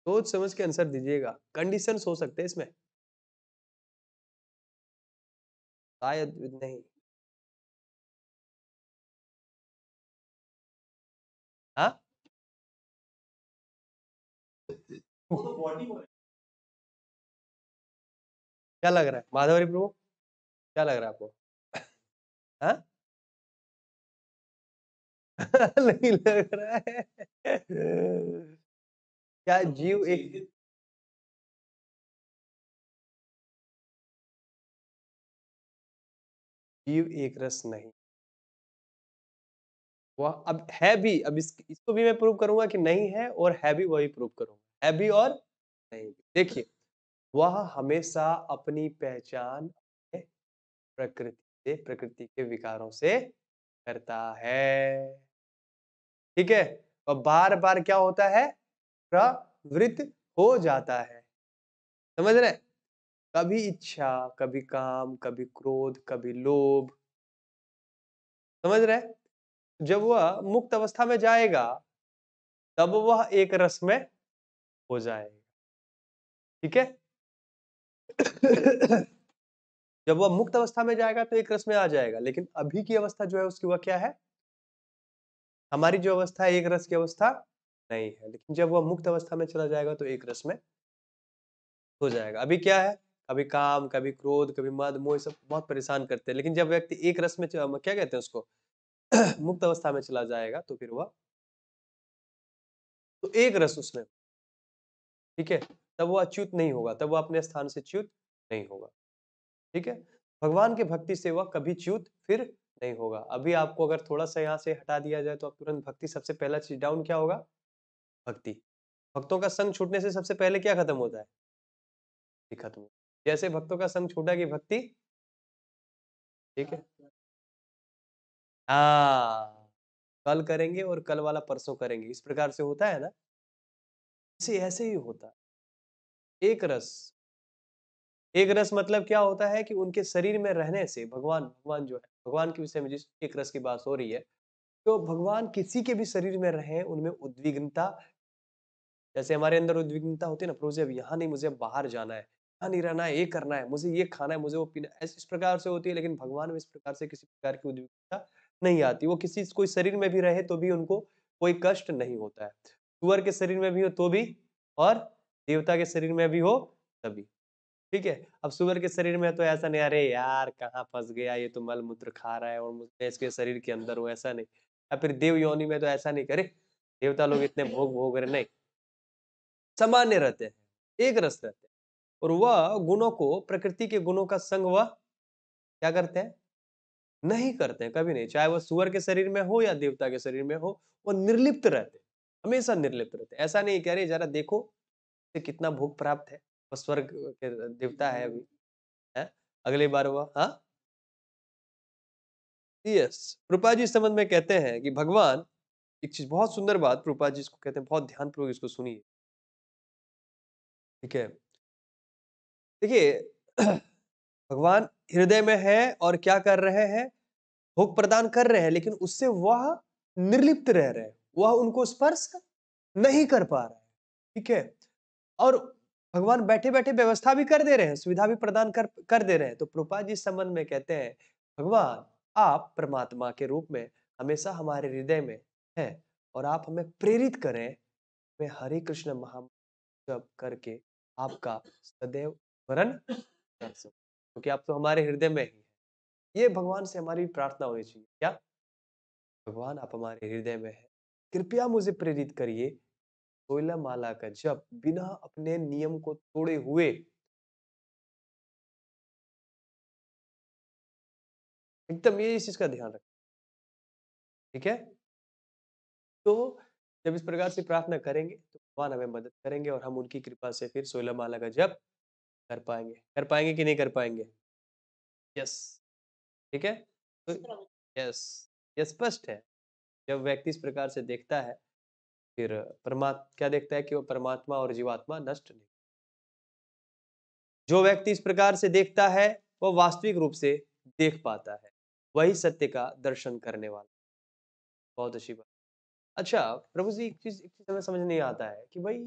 सोच तो समझ के आंसर दीजिएगा कंडीशन हो सकते हैं इसमें शायद नहीं तो क्या लग रहा है माधवरी प्रभु क्या लग रहा है आपको हाँ? [LAUGHS] नहीं लग रहा है क्या तो जीव एक जीव एक रस नहीं वह अब है भी अब इस, इसको भी मैं प्रूव करूंगा कि नहीं है और है भी वही प्रूव करूंगा हैवी और देखिए वह हमेशा अपनी पहचान प्रकृति से प्रकृति के विकारों से करता है ठीक है और बार बार क्या होता है प्रवृत्त हो जाता है समझ रहे कभी इच्छा कभी काम कभी क्रोध कभी लोभ समझ रहे जब वह मुक्त अवस्था में जाएगा तब वह एक रस में हो जाएगा ठीक है जब वह मुक्त अवस्था में जाएगा तो एक रस में आ जाएगा लेकिन अभी की अवस्था जो है उसकी वह क्या है हमारी जो अवस्था है एक रस की अवस्था नहीं है लेकिन जब वह मुक्त अवस्था में चला जाएगा तो एक रस में हो जाएगा अभी क्या है कभी काम कभी क्रोध कभी मद मोह सब बहुत परेशान करते हैं लेकिन जब व्यक्ति एक रस में क्या कहते हैं उसको [CLEARS THROAT] मुक्त अवस्था में चला जाएगा तो फिर वह तो एक रस उसमें ठीक है तब वह अच्युत नहीं होगा तब वह अपने स्थान से च्युत नहीं होगा ठीक है भगवान की भक्ति से वह कभी च्युत फिर नहीं होगा अभी आपको अगर थोड़ा सा यहाँ से हटा दिया जाए तो आप तुरंत भक्ति सबसे पहला चीज डाउन क्या होगा भक्ति भक्तों का संग छूटने से सबसे पहले क्या खत्म होता है खत्म जैसे भक्तों का संग छूटा कि भक्ति ठीक है हाँ कल करेंगे और कल वाला परसों करेंगे इस प्रकार से होता है ना से ऐसे ही होता है एक रस एक रस मतलब क्या होता है कि उनके शरीर में रहने से भगवान भगवान जो है भगवान के विषय में जिस एक रस की बात हो रही है तो भगवान किसी के भी शरीर में रहे उनमें उद्विग्नता जैसे हमारे अंदर उद्विग्नता होती है ना प्रोजे अब यहाँ नहीं मुझे बाहर जाना है यहाँ नहीं रहना है ये करना है मुझे ये खाना है मुझे वो पीना है इस प्रकार से होती है लेकिन भगवान में इस प्रकार से किसी प्रकार की उद्विग्नता नहीं आती वो किसी कोई शरीर में भी रहे तो भी उनको कोई कष्ट नहीं होता है सुअर के शरीर में भी हो तो भी और देवता के शरीर में भी हो तभी ठीक है अब सुअर के शरीर में तो ऐसा नहीं अरे यार कहाँ फंस गया ये तो मल मूत्र खा रहा है और इसके शरीर के अंदर हो ऐसा नहीं या फिर देव योनि में तो ऐसा नहीं करे देवता लोग इतने भोग भोग रहे नहीं सामान्य रहते हैं एक रस रहते हैं और वह गुणों को प्रकृति के गुणों का संग वह क्या करते हैं नहीं करते हैं कभी नहीं चाहे वह सुअर के शरीर में हो या देवता के शरीर में हो वह निर्लिप्त रहते हैं हमेशा निर्लिप्त रहते हैं ऐसा नहीं कह रहे जरा देखो तो कितना भोग प्राप्त है वह स्वर्ग के देवता है अभी हम्म। है अगली बार वह हाँ यस कृपा जी इस संबंध में कहते हैं कि भगवान एक चीज बहुत सुंदर बात कृपा जी इसको कहते हैं बहुत ध्यानपूर्वक इसको सुनिए ठीक है देखिए भगवान हृदय में है और क्या कर रहे हैं भोग प्रदान कर रहे हैं लेकिन उससे वह निर्लिप्त रह रहे हैं वह उनको स्पर्श नहीं कर पा रहा है ठीक है और भगवान बैठे बैठे व्यवस्था भी कर दे रहे हैं सुविधा भी प्रदान कर कर दे रहे हैं तो प्रोपा जी संबंध में कहते हैं भगवान आप परमात्मा के रूप में हमेशा हमारे हृदय में हैं और आप हमें प्रेरित करें हमें हरे कृष्ण महा जब करके आपका सदैव वरण कर सको क्योंकि आप तो हमारे हृदय में ही हैं ये भगवान से हमारी प्रार्थना होनी चाहिए क्या भगवान आप हमारे हृदय में है कृपया मुझे प्रेरित करिए सोलह माला का जब बिना अपने नियम को तोड़े हुए एकदम ये इस चीज का ध्यान रखें ठीक है तो जब इस प्रकार से प्रार्थना करेंगे तो भगवान हमें मदद करेंगे और हम उनकी कृपा से फिर सोलह माला का जप कर पाएंगे कर पाएंगे कि नहीं कर पाएंगे यस ठीक है तो यस ये स्पष्ट है जब व्यक्ति इस प्रकार से देखता है फिर परमात्मा क्या देखता है कि वो परमात्मा और जीवात्मा नष्ट नहीं जो व्यक्ति इस प्रकार से देखता है वह वास्तविक रूप से देख पाता है वही सत्य का दर्शन करने वाला बहुत अच्छी बात अच्छा प्रभु जी एक चीज एक चीज हमें समझ नहीं आता है कि भाई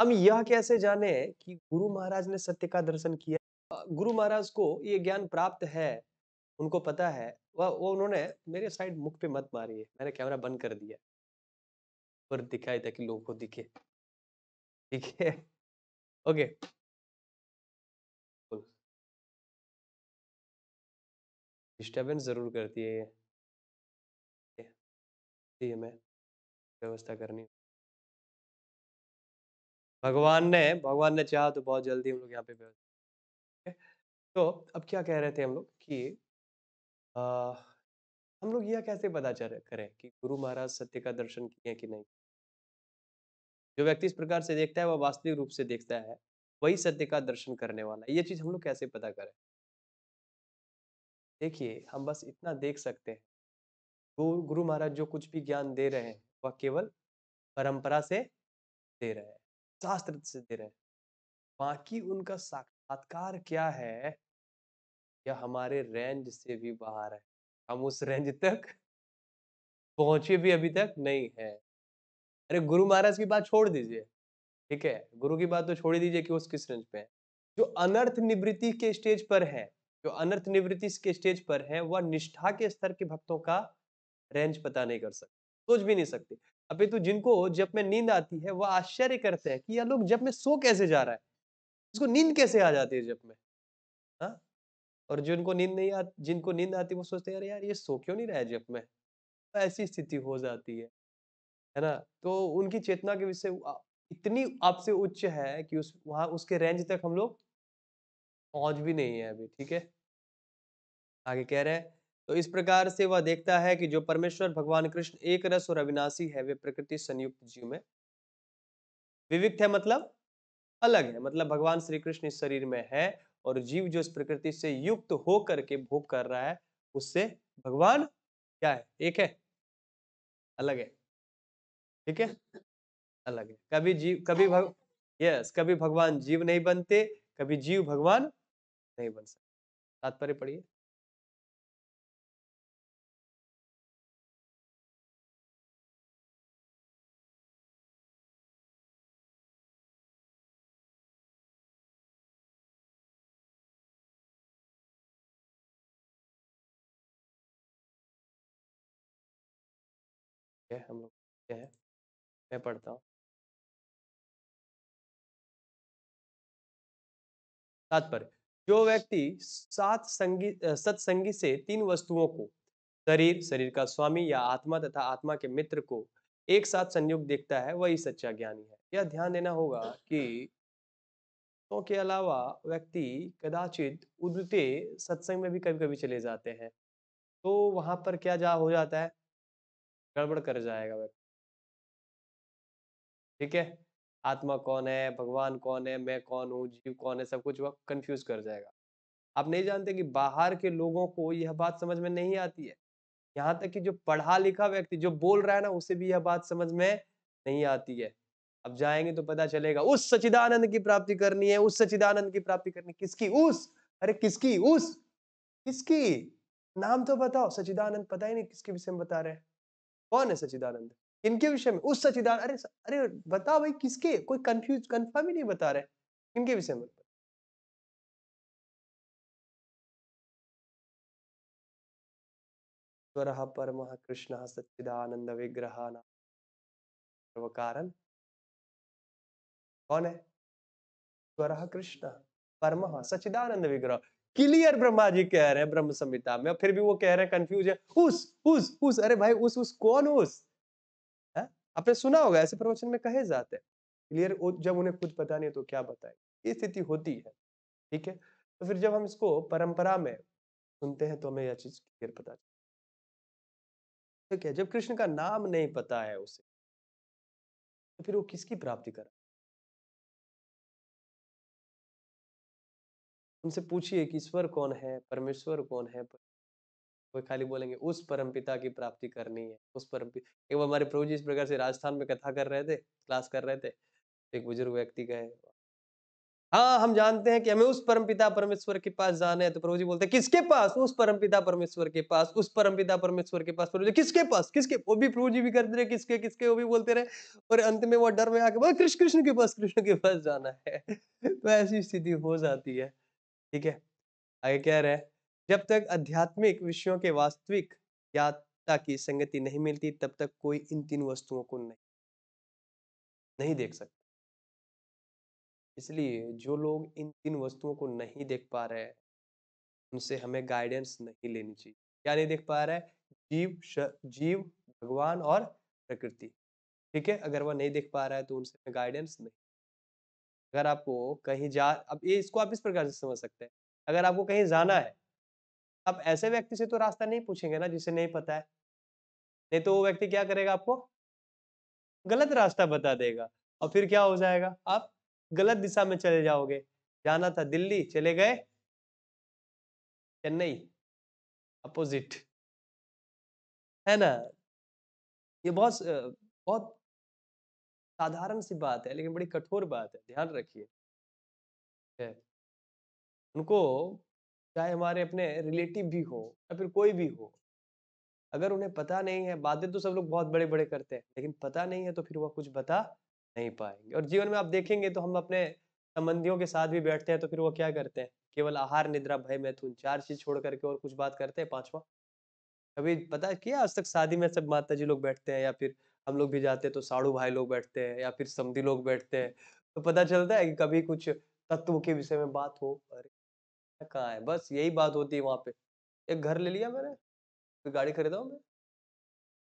हम यह कैसे जाने कि गुरु महाराज ने सत्य का दर्शन किया गुरु महाराज को ये ज्ञान प्राप्त है उनको पता है वह वो उन्होंने मेरे साइड मुख पे मत मारी है मैंने कैमरा बंद कर दिया पर दिखाई था कि लोगों को दिखे ठीक है ओके डिस्टर्बेंस ज़रूर करती है ये हमें व्यवस्था करनी भगवान ने भगवान ने चाहा तो बहुत जल्दी हम लोग यहाँ पे व्यवस्था तो अब क्या कह रहे थे हम लोग कि हम लोग यह कैसे पता चल करें कि गुरु महाराज सत्य का दर्शन किए कि नहीं? जो व्यक्ति इस प्रकार से देखता है वह वास्तविक रूप से देखता है, वही सत्य का दर्शन करने वाला है। चीज़ हम लोग कैसे पता करें? देखिए, हम बस इतना देख सकते हैं, गुरु गुरु महाराज जो कुछ भी ज्ञान दे रहे हैं, वह केवल परंपरा से दे रहे हैं, शास्त्र से दे रहे हैं। बाकी उनका साक्षात्कार क्या है या हमारे रेंज से भी बाहर है हम उस रेंज तक पहुंचे भी अभी तक नहीं है अरे गुरु महाराज की बात छोड़ दीजिए ठीक है गुरु की बात तो छोड़ दीजिए कि उस किस रेंज पे है जो अनर्थ निवृत्ति के स्टेज पर है जो अनर्थ निवृत्ति के स्टेज पर है वह निष्ठा के स्तर के भक्तों का रेंज पता नहीं कर सकते सोच भी नहीं सकते अभी तो जिनको जब में नींद आती है वह आश्चर्य करते हैं कि यह लोग जब में सो कैसे जा रहा है इसको नींद कैसे आ जाती है जब में और जिनको नींद नहीं आती जिनको नींद आती वो सोचते हैं अरे यार ये सो क्यों नहीं रहा जब मैं तो ऐसी स्थिति हो जाती है है ना तो उनकी चेतना के विषय इतनी आपसे उच्च है कि उस वहाँ उसके रेंज तक हम लोग पहुंच भी नहीं है अभी ठीक है आगे कह रहे हैं तो इस प्रकार से वह देखता है कि जो परमेश्वर भगवान कृष्ण एक रस और अविनाशी है वे प्रकृति संयुक्त जीव में विविक्त है मतलब अलग है मतलब भगवान श्री कृष्ण इस शरीर में है और जीव जो इस प्रकृति से युक्त हो करके भोग कर रहा है उससे भगवान क्या है एक है अलग है ठीक है अलग है कभी जीव कभी भग यस कभी भगवान जीव नहीं बनते कभी जीव भगवान नहीं बन सकते तात्पर्य पढ़िए है हम लोग ये है मैं पढ़ता हूँ तात्पर्य जो व्यक्ति सात संगी सत्संगी से तीन वस्तुओं को शरीर शरीर का स्वामी या आत्मा तथा आत्मा के मित्र को एक साथ संयुक्त देखता है वही सच्चा ज्ञानी है यह ध्यान देना होगा कि तो के अलावा व्यक्ति कदाचित उदते सत्संग में भी कभी कभी चले जाते हैं तो वहां पर क्या जा हो जाता है गड़बड़ कर जाएगा व्यक्ति ठीक है आत्मा कौन है भगवान कौन है मैं कौन हूँ जीव कौन है सब कुछ वह कंफ्यूज कर जाएगा आप नहीं जानते कि बाहर के लोगों को यह बात समझ में नहीं आती है यहाँ तक कि जो पढ़ा लिखा व्यक्ति जो बोल रहा है ना उसे भी यह बात समझ में नहीं आती है अब जाएंगे तो पता चलेगा उस सचिदानंद की प्राप्ति करनी है उस सचिदानंद की प्राप्ति करनी किसकी उस अरे किसकी उस किसकी नाम तो बताओ सचिदानंद पता ही नहीं किसके विषय में बता रहे हैं कौन है सचिदानंद इनके विषय में उस सचिदान अरे अरे बता भाई किसके कोई कंफ्यूज कंफर्म ही नहीं बता रहे इनके विषय में परम कृष्ण सच्चिदानंद विग्रह कारण कौन है स्वर कृष्ण परम सचिदानंद विग्रह क्लियर ब्रह्मा जी कह रहे हैं ब्रह्म संहिता में फिर भी वो कह रहे हैं कंफ्यूज है उस उस उस अरे भाई उस उस कौन उस है हाँ? आपने सुना होगा ऐसे प्रवचन में कहे जाते हैं क्लियर जब उन्हें खुद पता नहीं तो क्या बताए ये स्थिति होती है ठीक है तो फिर जब हम इसको परंपरा में सुनते हैं तो हमें यह चीज क्लियर पता चलता ठीक है जब कृष्ण का नाम नहीं पता है उसे तो फिर वो किसकी प्राप्ति करा उनसे पूछिए कि ईश्वर कौन है परमेश्वर कौन है वो खाली बोलेंगे उस परम पिता की प्राप्ति करनी है उस परम एक बार हमारे प्रभु जी इस प्रकार से राजस्थान में कथा कर रहे थे क्लास कर रहे थे एक बुजुर्ग व्यक्ति गए हाँ हम जानते हैं कि हमें उस परम पिता परमेश्वर के पास जाना है तो प्रभु जी बोलते हैं किसके पास उस परमपिता परमेश्वर के पास उस परम पिता परमेश्वर के पास प्रभु जी किसके पास किसके वो भी प्रभु जी भी करते रहे किसके किसके वो भी बोलते रहे और अंत में वो डर में आके बोल कृष्ण कृष्ण के पास कृष्ण के पास जाना है [LAUGHS] तो ऐसी स्थिति हो जाती है ठीक है आगे कह रहे हैं जब तक आध्यात्मिक विषयों के वास्तविक यात्रा की संगति नहीं मिलती तब तक कोई इन तीन वस्तुओं को नहीं नहीं देख सकता इसलिए जो लोग इन तीन वस्तुओं को नहीं देख पा रहे उनसे हमें गाइडेंस नहीं लेनी चाहिए क्या नहीं देख पा रहे है जीव श, जीव भगवान और प्रकृति ठीक है अगर वह नहीं देख पा रहा है तो उनसे गाइडेंस नहीं अगर आपको कहीं जा अब ये इसको आप इस प्रकार से समझ सकते हैं अगर आपको कहीं जाना है आप ऐसे व्यक्ति से तो रास्ता नहीं पूछेंगे ना जिसे नहीं पता है नहीं तो वो व्यक्ति क्या करेगा आपको गलत रास्ता बता देगा और फिर क्या हो जाएगा आप गलत दिशा में चले जाओगे जाना था दिल्ली चले गए चेन्नई अपोजिट है ना ये बहुत बहुत साधारण सी बात है लेकिन बड़ी कठोर बात है ध्यान रखिए उनको चाहे हमारे अपने रिलेटिव भी हो या फिर कोई भी हो अगर उन्हें पता नहीं है बातें तो सब लोग बहुत बड़े बड़े करते हैं लेकिन पता नहीं है तो फिर वह कुछ बता नहीं पाएंगे और जीवन में आप देखेंगे तो हम अपने संबंधियों के साथ भी बैठते हैं तो फिर वो क्या करते हैं केवल आहार निद्रा भय मैथुन तो चार चीज छोड़ करके और कुछ बात करते हैं पांचवा कभी पता किया आज तक शादी में सब माता जी लोग बैठते हैं या फिर हम लोग भी जाते हैं तो साढ़ू भाई लोग बैठते हैं या फिर समधी लोग बैठते हैं तो पता चलता है कि कभी कुछ तत्व के विषय में बात हो अरे कहाँ है बस यही बात होती है वहाँ पे एक घर ले लिया मैंने फिर गाड़ी खरीदा हूँ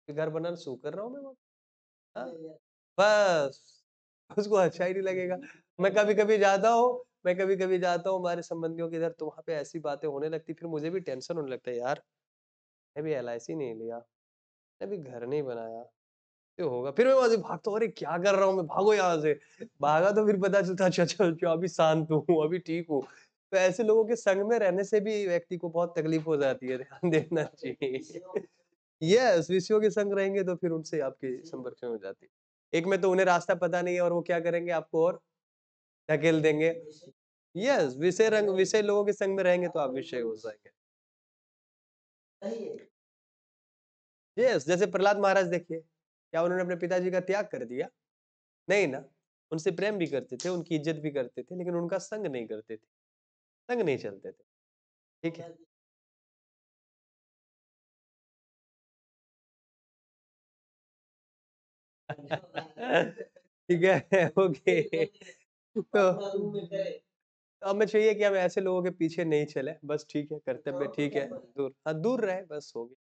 मैं घर बनाना शुरू कर रहा हूँ मैं वहाँ हाँ। बस उसको अच्छा ही नहीं लगेगा मैं कभी कभी जाता हूँ मैं कभी कभी जाता हूँ हमारे संबंधियों के इधर तो वहाँ पे ऐसी बातें होने लगती फिर मुझे भी टेंशन होने लगता है यार मैं भी एल नहीं लिया मैं भी घर नहीं बनाया होगा फिर मैं वहां से भागता अरे क्या कर रहा हूँ मैं भागो यहाँ से भागा तो फिर पता चलता अच्छा चल अच्छा अभी शांत हूँ अभी ठीक हूँ तो ऐसे लोगों के संग में रहने से भी व्यक्ति को बहुत तकलीफ हो जाती है ध्यान [LAUGHS] देना [LAUGHS] चाहिए यस विषयों के संग रहेंगे तो फिर उनसे आपकी संरक्षण हो जाती है एक में तो उन्हें रास्ता पता नहीं है और वो क्या करेंगे आपको और धकेल देंगे यस विषय रंग विषय लोगों के संग में रहेंगे तो आप विषय हो जाएंगे यस जैसे प्रहलाद महाराज देखिए क्या उन्होंने अपने पिताजी का त्याग कर दिया नहीं ना उनसे प्रेम भी करते थे उनकी इज्जत भी करते थे लेकिन उनका संग नहीं करते थे संग नहीं चलते थे ठीक है अच्छा ठीक है ओके तो अब हमें चाहिए कि हम ऐसे लोगों के पीछे नहीं चले बस ठीक है कर्तव्य हाँ, ठीक है दूर हाँ दूर रहे बस हो गया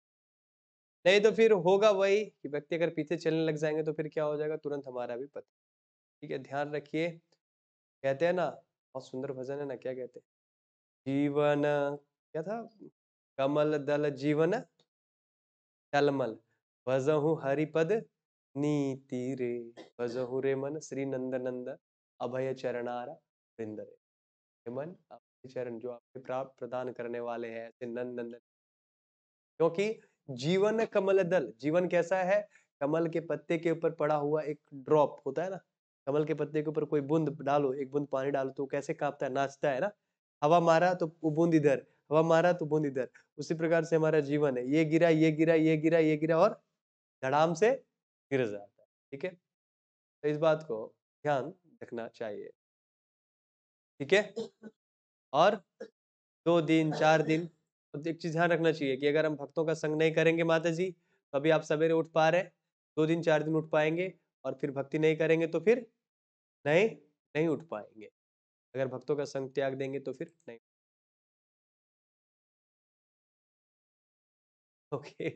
नहीं तो फिर होगा वही कि व्यक्ति अगर पीछे चलने लग जाएंगे तो फिर क्या हो जाएगा तुरंत हमारा भी पति ठीक है ध्यान रखिए कहते हैं ना बहुत सुंदर भजन है ना क्या कहते हैं जीवन क्या था कमल दल जीवन टलमल भजहु हरिपद नीति रे भजहु रे मन श्री नंद नंद अभय चरणार वृंद रे मन अभय चरण जो आपके प्राप्त प्रदान करने वाले हैं ऐसे नंद नंदन क्योंकि जीवन कमल दल जीवन कैसा है कमल के पत्ते के ऊपर पड़ा हुआ एक ड्रॉप होता है ना कमल के पत्ते के ऊपर कोई बूंद डालो एक बूंद पानी डालो तो कैसे कांपता है नाचता है ना हवा मारा तो बूंद इधर हवा मारा तो बूंद इधर उसी प्रकार से हमारा जीवन है ये गिरा ये गिरा ये गिरा ये गिरा और धड़ाम से गिर जाता है ठीक है तो इस बात को ध्यान रखना चाहिए ठीक है और दो दिन चार दिन तो एक चीज़ ध्यान रखना चाहिए कि अगर हम भक्तों का संग नहीं करेंगे माता जी तो अभी आप सवेरे उठ पा रहे दो दिन चार दिन उठ पाएंगे और फिर भक्ति नहीं करेंगे तो फिर नहीं नहीं उठ पाएंगे अगर भक्तों का संग त्याग देंगे तो फिर नहीं ओके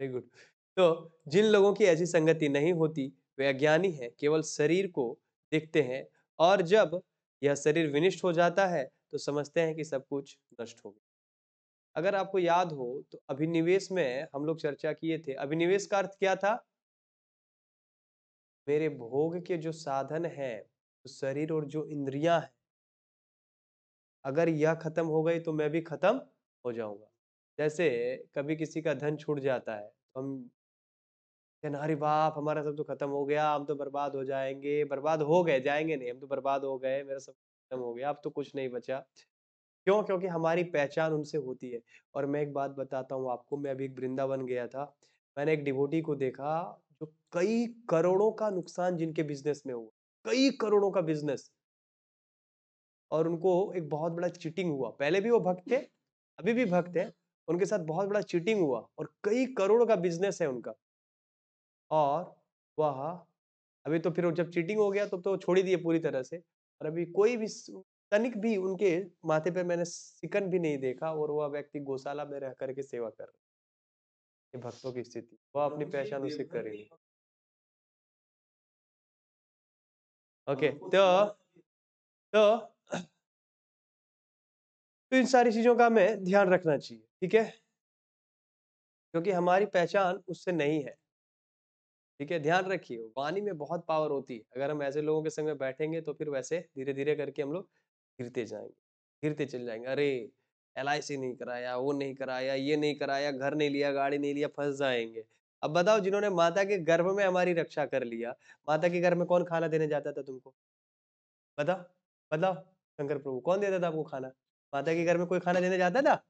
वेरी गुड तो जिन लोगों की ऐसी संगति नहीं होती वे अज्ञानी है केवल शरीर को देखते हैं और जब यह शरीर विनिष्ट हो जाता है तो समझते हैं कि सब कुछ नष्ट हो गया अगर आपको याद हो तो अभिनिवेश में हम लोग चर्चा किए थे अभिनिवेश का अर्थ क्या था मेरे भोग के जो साधन है जो शरीर और जो इंद्रियां हैं अगर यह खत्म हो गई तो मैं भी खत्म हो जाऊंगा जैसे कभी किसी का धन छूट जाता है तो हम अरे बाप हमारा सब तो खत्म हो गया हम तो बर्बाद हो जाएंगे बर्बाद हो गए जाएंगे नहीं हम तो बर्बाद हो गए मेरा सब खत्म हो गया अब तो कुछ नहीं बचा क्यों क्योंकि हमारी पहचान उनसे होती है और मैं एक बात बताता हूँ आपको मैं अभी एक वृंदावन गया था मैंने एक डिवोटी को देखा जो कई करोड़ों का नुकसान जिनके बिजनेस में हुआ कई करोड़ों का बिजनेस और उनको एक बहुत बड़ा चीटिंग हुआ पहले भी वो भक्त थे अभी भी भक्त है उनके साथ बहुत बड़ा चीटिंग हुआ और कई करोड़ का बिजनेस है उनका और वह अभी तो फिर जब चीटिंग हो गया तो, तो छोड़ ही दिए पूरी तरह से और अभी कोई भी तनिक भी उनके माथे पे मैंने सिकन भी नहीं देखा और वह व्यक्ति गौशाला में रह करके सेवा कर रहे भक्तों की स्थिति वह हाँ, अपनी पहचान उसे करेंगे ओके हाँ, तो तो तो इन सारी चीजों का हमें ध्यान रखना चाहिए ठीक है क्योंकि हमारी पहचान उससे नहीं है ठीक है ध्यान रखिए वाणी में बहुत पावर होती है अगर हम ऐसे लोगों के संग में बैठेंगे तो फिर वैसे धीरे धीरे करके हम लोग गिरते जाएंगे गिरते चल जाएंगे अरे एल नहीं कराया वो नहीं कराया ये नहीं कराया घर नहीं लिया गाड़ी नहीं लिया फंस जाएंगे अब बताओ जिन्होंने माता के गर्भ में हमारी रक्षा कर लिया माता के गर्भ में कौन खाना देने जाता था तुमको बताओ बताओ शंकर प्रभु कौन देता था आपको खाना माता के घर में कोई खाना देने जाता था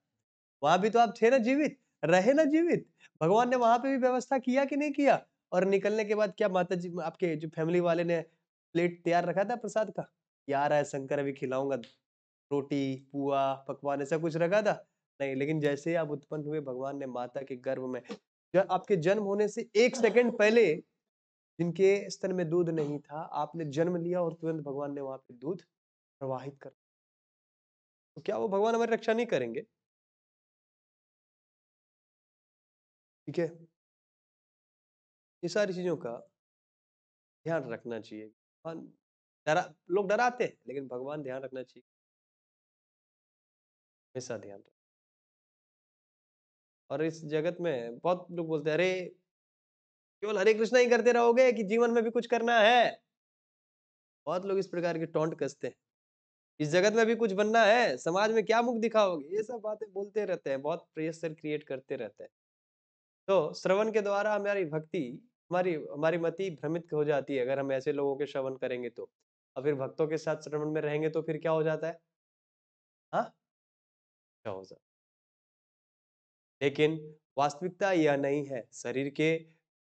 वहां भी तो आप थे ना जीवित रहे ना जीवित भगवान ने वहां पे भी व्यवस्था किया कि नहीं किया और निकलने के बाद क्या माता जी आपके जो फैमिली वाले ने प्लेट तैयार रखा था प्रसाद का यार है शंकर अभी खिलाऊंगा रोटी पुआ पकवान ऐसा कुछ रखा था नहीं लेकिन जैसे ही आप उत्पन्न हुए भगवान ने माता के गर्भ में जो आपके जन्म होने से एक सेकंड पहले जिनके स्तन में दूध नहीं था आपने जन्म लिया और तुरंत भगवान ने वहां पे दूध प्रवाहित कर तो क्या वो भगवान हमारी रक्षा नहीं करेंगे ठीक है ये सारी चीज़ों का ध्यान रखना चाहिए भगवान डरा लोग डराते हैं लेकिन भगवान ध्यान रखना चाहिए हमेशा ध्यान और इस जगत में बहुत लोग बोलते हैं अरे केवल हरे कृष्णा ही करते रहोगे कि जीवन में भी कुछ करना है बहुत लोग इस प्रकार के टोंट कसते हैं इस जगत में भी कुछ बनना है समाज में क्या मुख दिखाओगे ये सब बातें बोलते रहते हैं बहुत प्रेशर क्रिएट करते रहते हैं तो श्रवण के द्वारा हमारी भक्ति हमारी हमारी मति भ्रमित हो जाती है अगर हम ऐसे लोगों के श्रवण करेंगे तो और फिर भक्तों के साथ श्रवण में रहेंगे तो फिर क्या हो जाता है हा? क्या हो जाता लेकिन वास्तविकता यह नहीं है शरीर के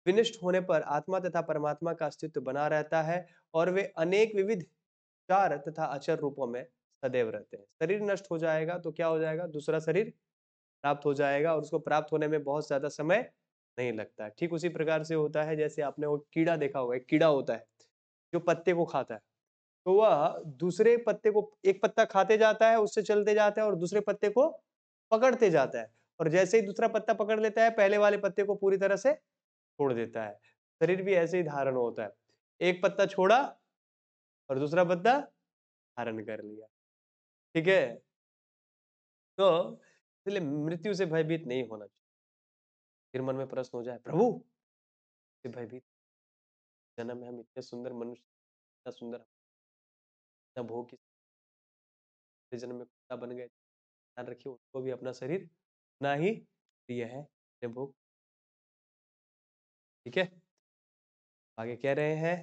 विनिष्ट होने पर आत्मा तथा परमात्मा का अस्तित्व बना रहता है और वे अनेक विविध चार तथा अचर रूपों में सदैव रहते हैं शरीर नष्ट हो जाएगा तो क्या हो जाएगा दूसरा शरीर प्राप्त हो जाएगा और उसको प्राप्त होने में बहुत ज्यादा समय नहीं लगता है ठीक उसी प्रकार से होता है जैसे आपने वो कीड़ा देखा होगा एक कीड़ा होता है जो पत्ते को खाता है तो वह दूसरे पत्ते को एक पत्ता खाते जाता है उससे चलते जाता है और दूसरे पत्ते को पकड़ते जाता है और जैसे ही दूसरा पत्ता पकड़ लेता है पहले वाले पत्ते को पूरी तरह से छोड़ देता है शरीर भी ऐसे ही धारण होता है एक पत्ता छोड़ा और दूसरा पत्ता धारण कर लिया ठीक है तो इसलिए मृत्यु से भयभीत नहीं होना चाहिए फिर मन में प्रश्न हो जाए प्रभु से भयभीत जन्म है हम इतने सुंदर मनुष्य इतना सुंदर इतना भोग की जन्म में कुत्ता बन गए ध्यान रखिए उनको भी अपना शरीर ना ही प्रिय है भोग ठीक है आगे कह रहे हैं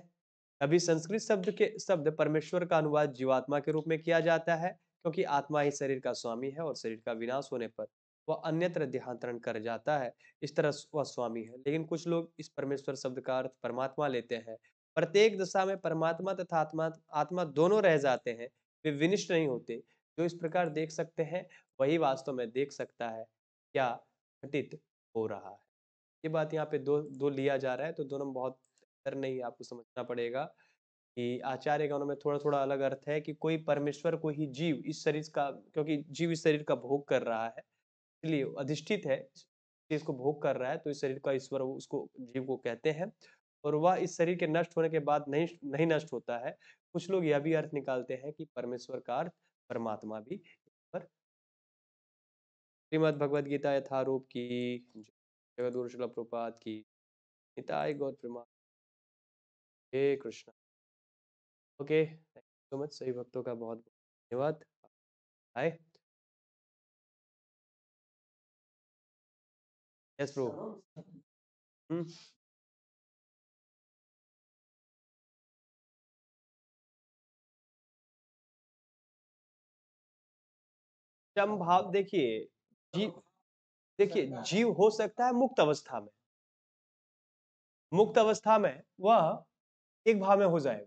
अभी संस्कृत शब्द के शब्द परमेश्वर का अनुवाद जीवात्मा के रूप में किया जाता है क्योंकि आत्मा ही शरीर का स्वामी है और शरीर का विनाश होने पर वह अन्यत्र देहांतरण कर जाता है इस तरह वह स्वामी है लेकिन कुछ लोग इस परमेश्वर शब्द का अर्थ परमात्मा लेते हैं प्रत्येक दशा में परमात्मा तथा आत्मा आत्मा दोनों रह जाते हैं वे विनिष्ट नहीं होते जो इस प्रकार देख सकते हैं वही वास्तव में देख सकता है क्या घटित हो रहा है ये बात यहाँ पे दो दो लिया जा रहा है तो दोनों बहुत अंतर नहीं आपको समझना पड़ेगा कि आचार्य गणों में थोड़ा थोड़ा अलग अर्थ है कि कोई परमेश्वर को ही जीव इस शरीर का क्योंकि जीव इस शरीर का भोग कर रहा है इसलिए अधिष्ठित है चीज को भोग कर रहा है तो इस शरीर का ईश्वर उसको जीव को कहते हैं और वह इस शरीर के नष्ट होने के बाद नहीं नहीं नष्ट होता है कुछ लोग यह भी अर्थ निकालते हैं कि परमेश्वर का अर्थ परमात्मा भी पर श्रीमद भगवद गीता यथारूप की जगदगुरु शुल प्रपात की निताय गौर प्रमा हे कृष्ण ओके सो मच सही भक्तों का बहुत बहुत धन्यवाद आए यस प्रो चम भाव देखिए जी हाँ। देखिए जीव हो सकता है मुक्त अवस्था में मुक्त अवस्था में वह एक भाव में हो जाएगा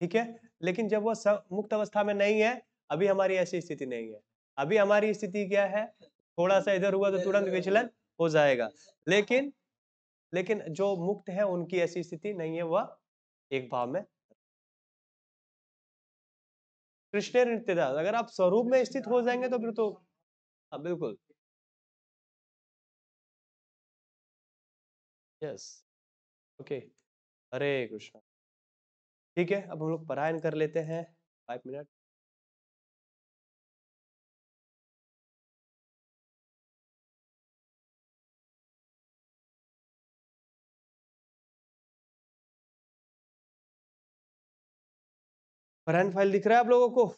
ठीक है लेकिन जब वह मुक्त अवस्था में नहीं है अभी हमारी ऐसी स्थिति नहीं है अभी हमारी स्थिति क्या है थोड़ा सा इधर हुआ तो तुरंत विचलन हो जाएगा लेकिन लेकिन जो मुक्त है उनकी ऐसी स्थिति नहीं है वह एक भाव में कृष्ण नित्यदास अगर आप स्वरूप में स्थित हो जाएंगे तो फिर तो हाँ बिल्कुल यस ओके हरे कृष्ण ठीक है अब हम लोग पारायण कर लेते हैं फाइव मिनट फरहन फाइल दिख रहा है आप लोगों को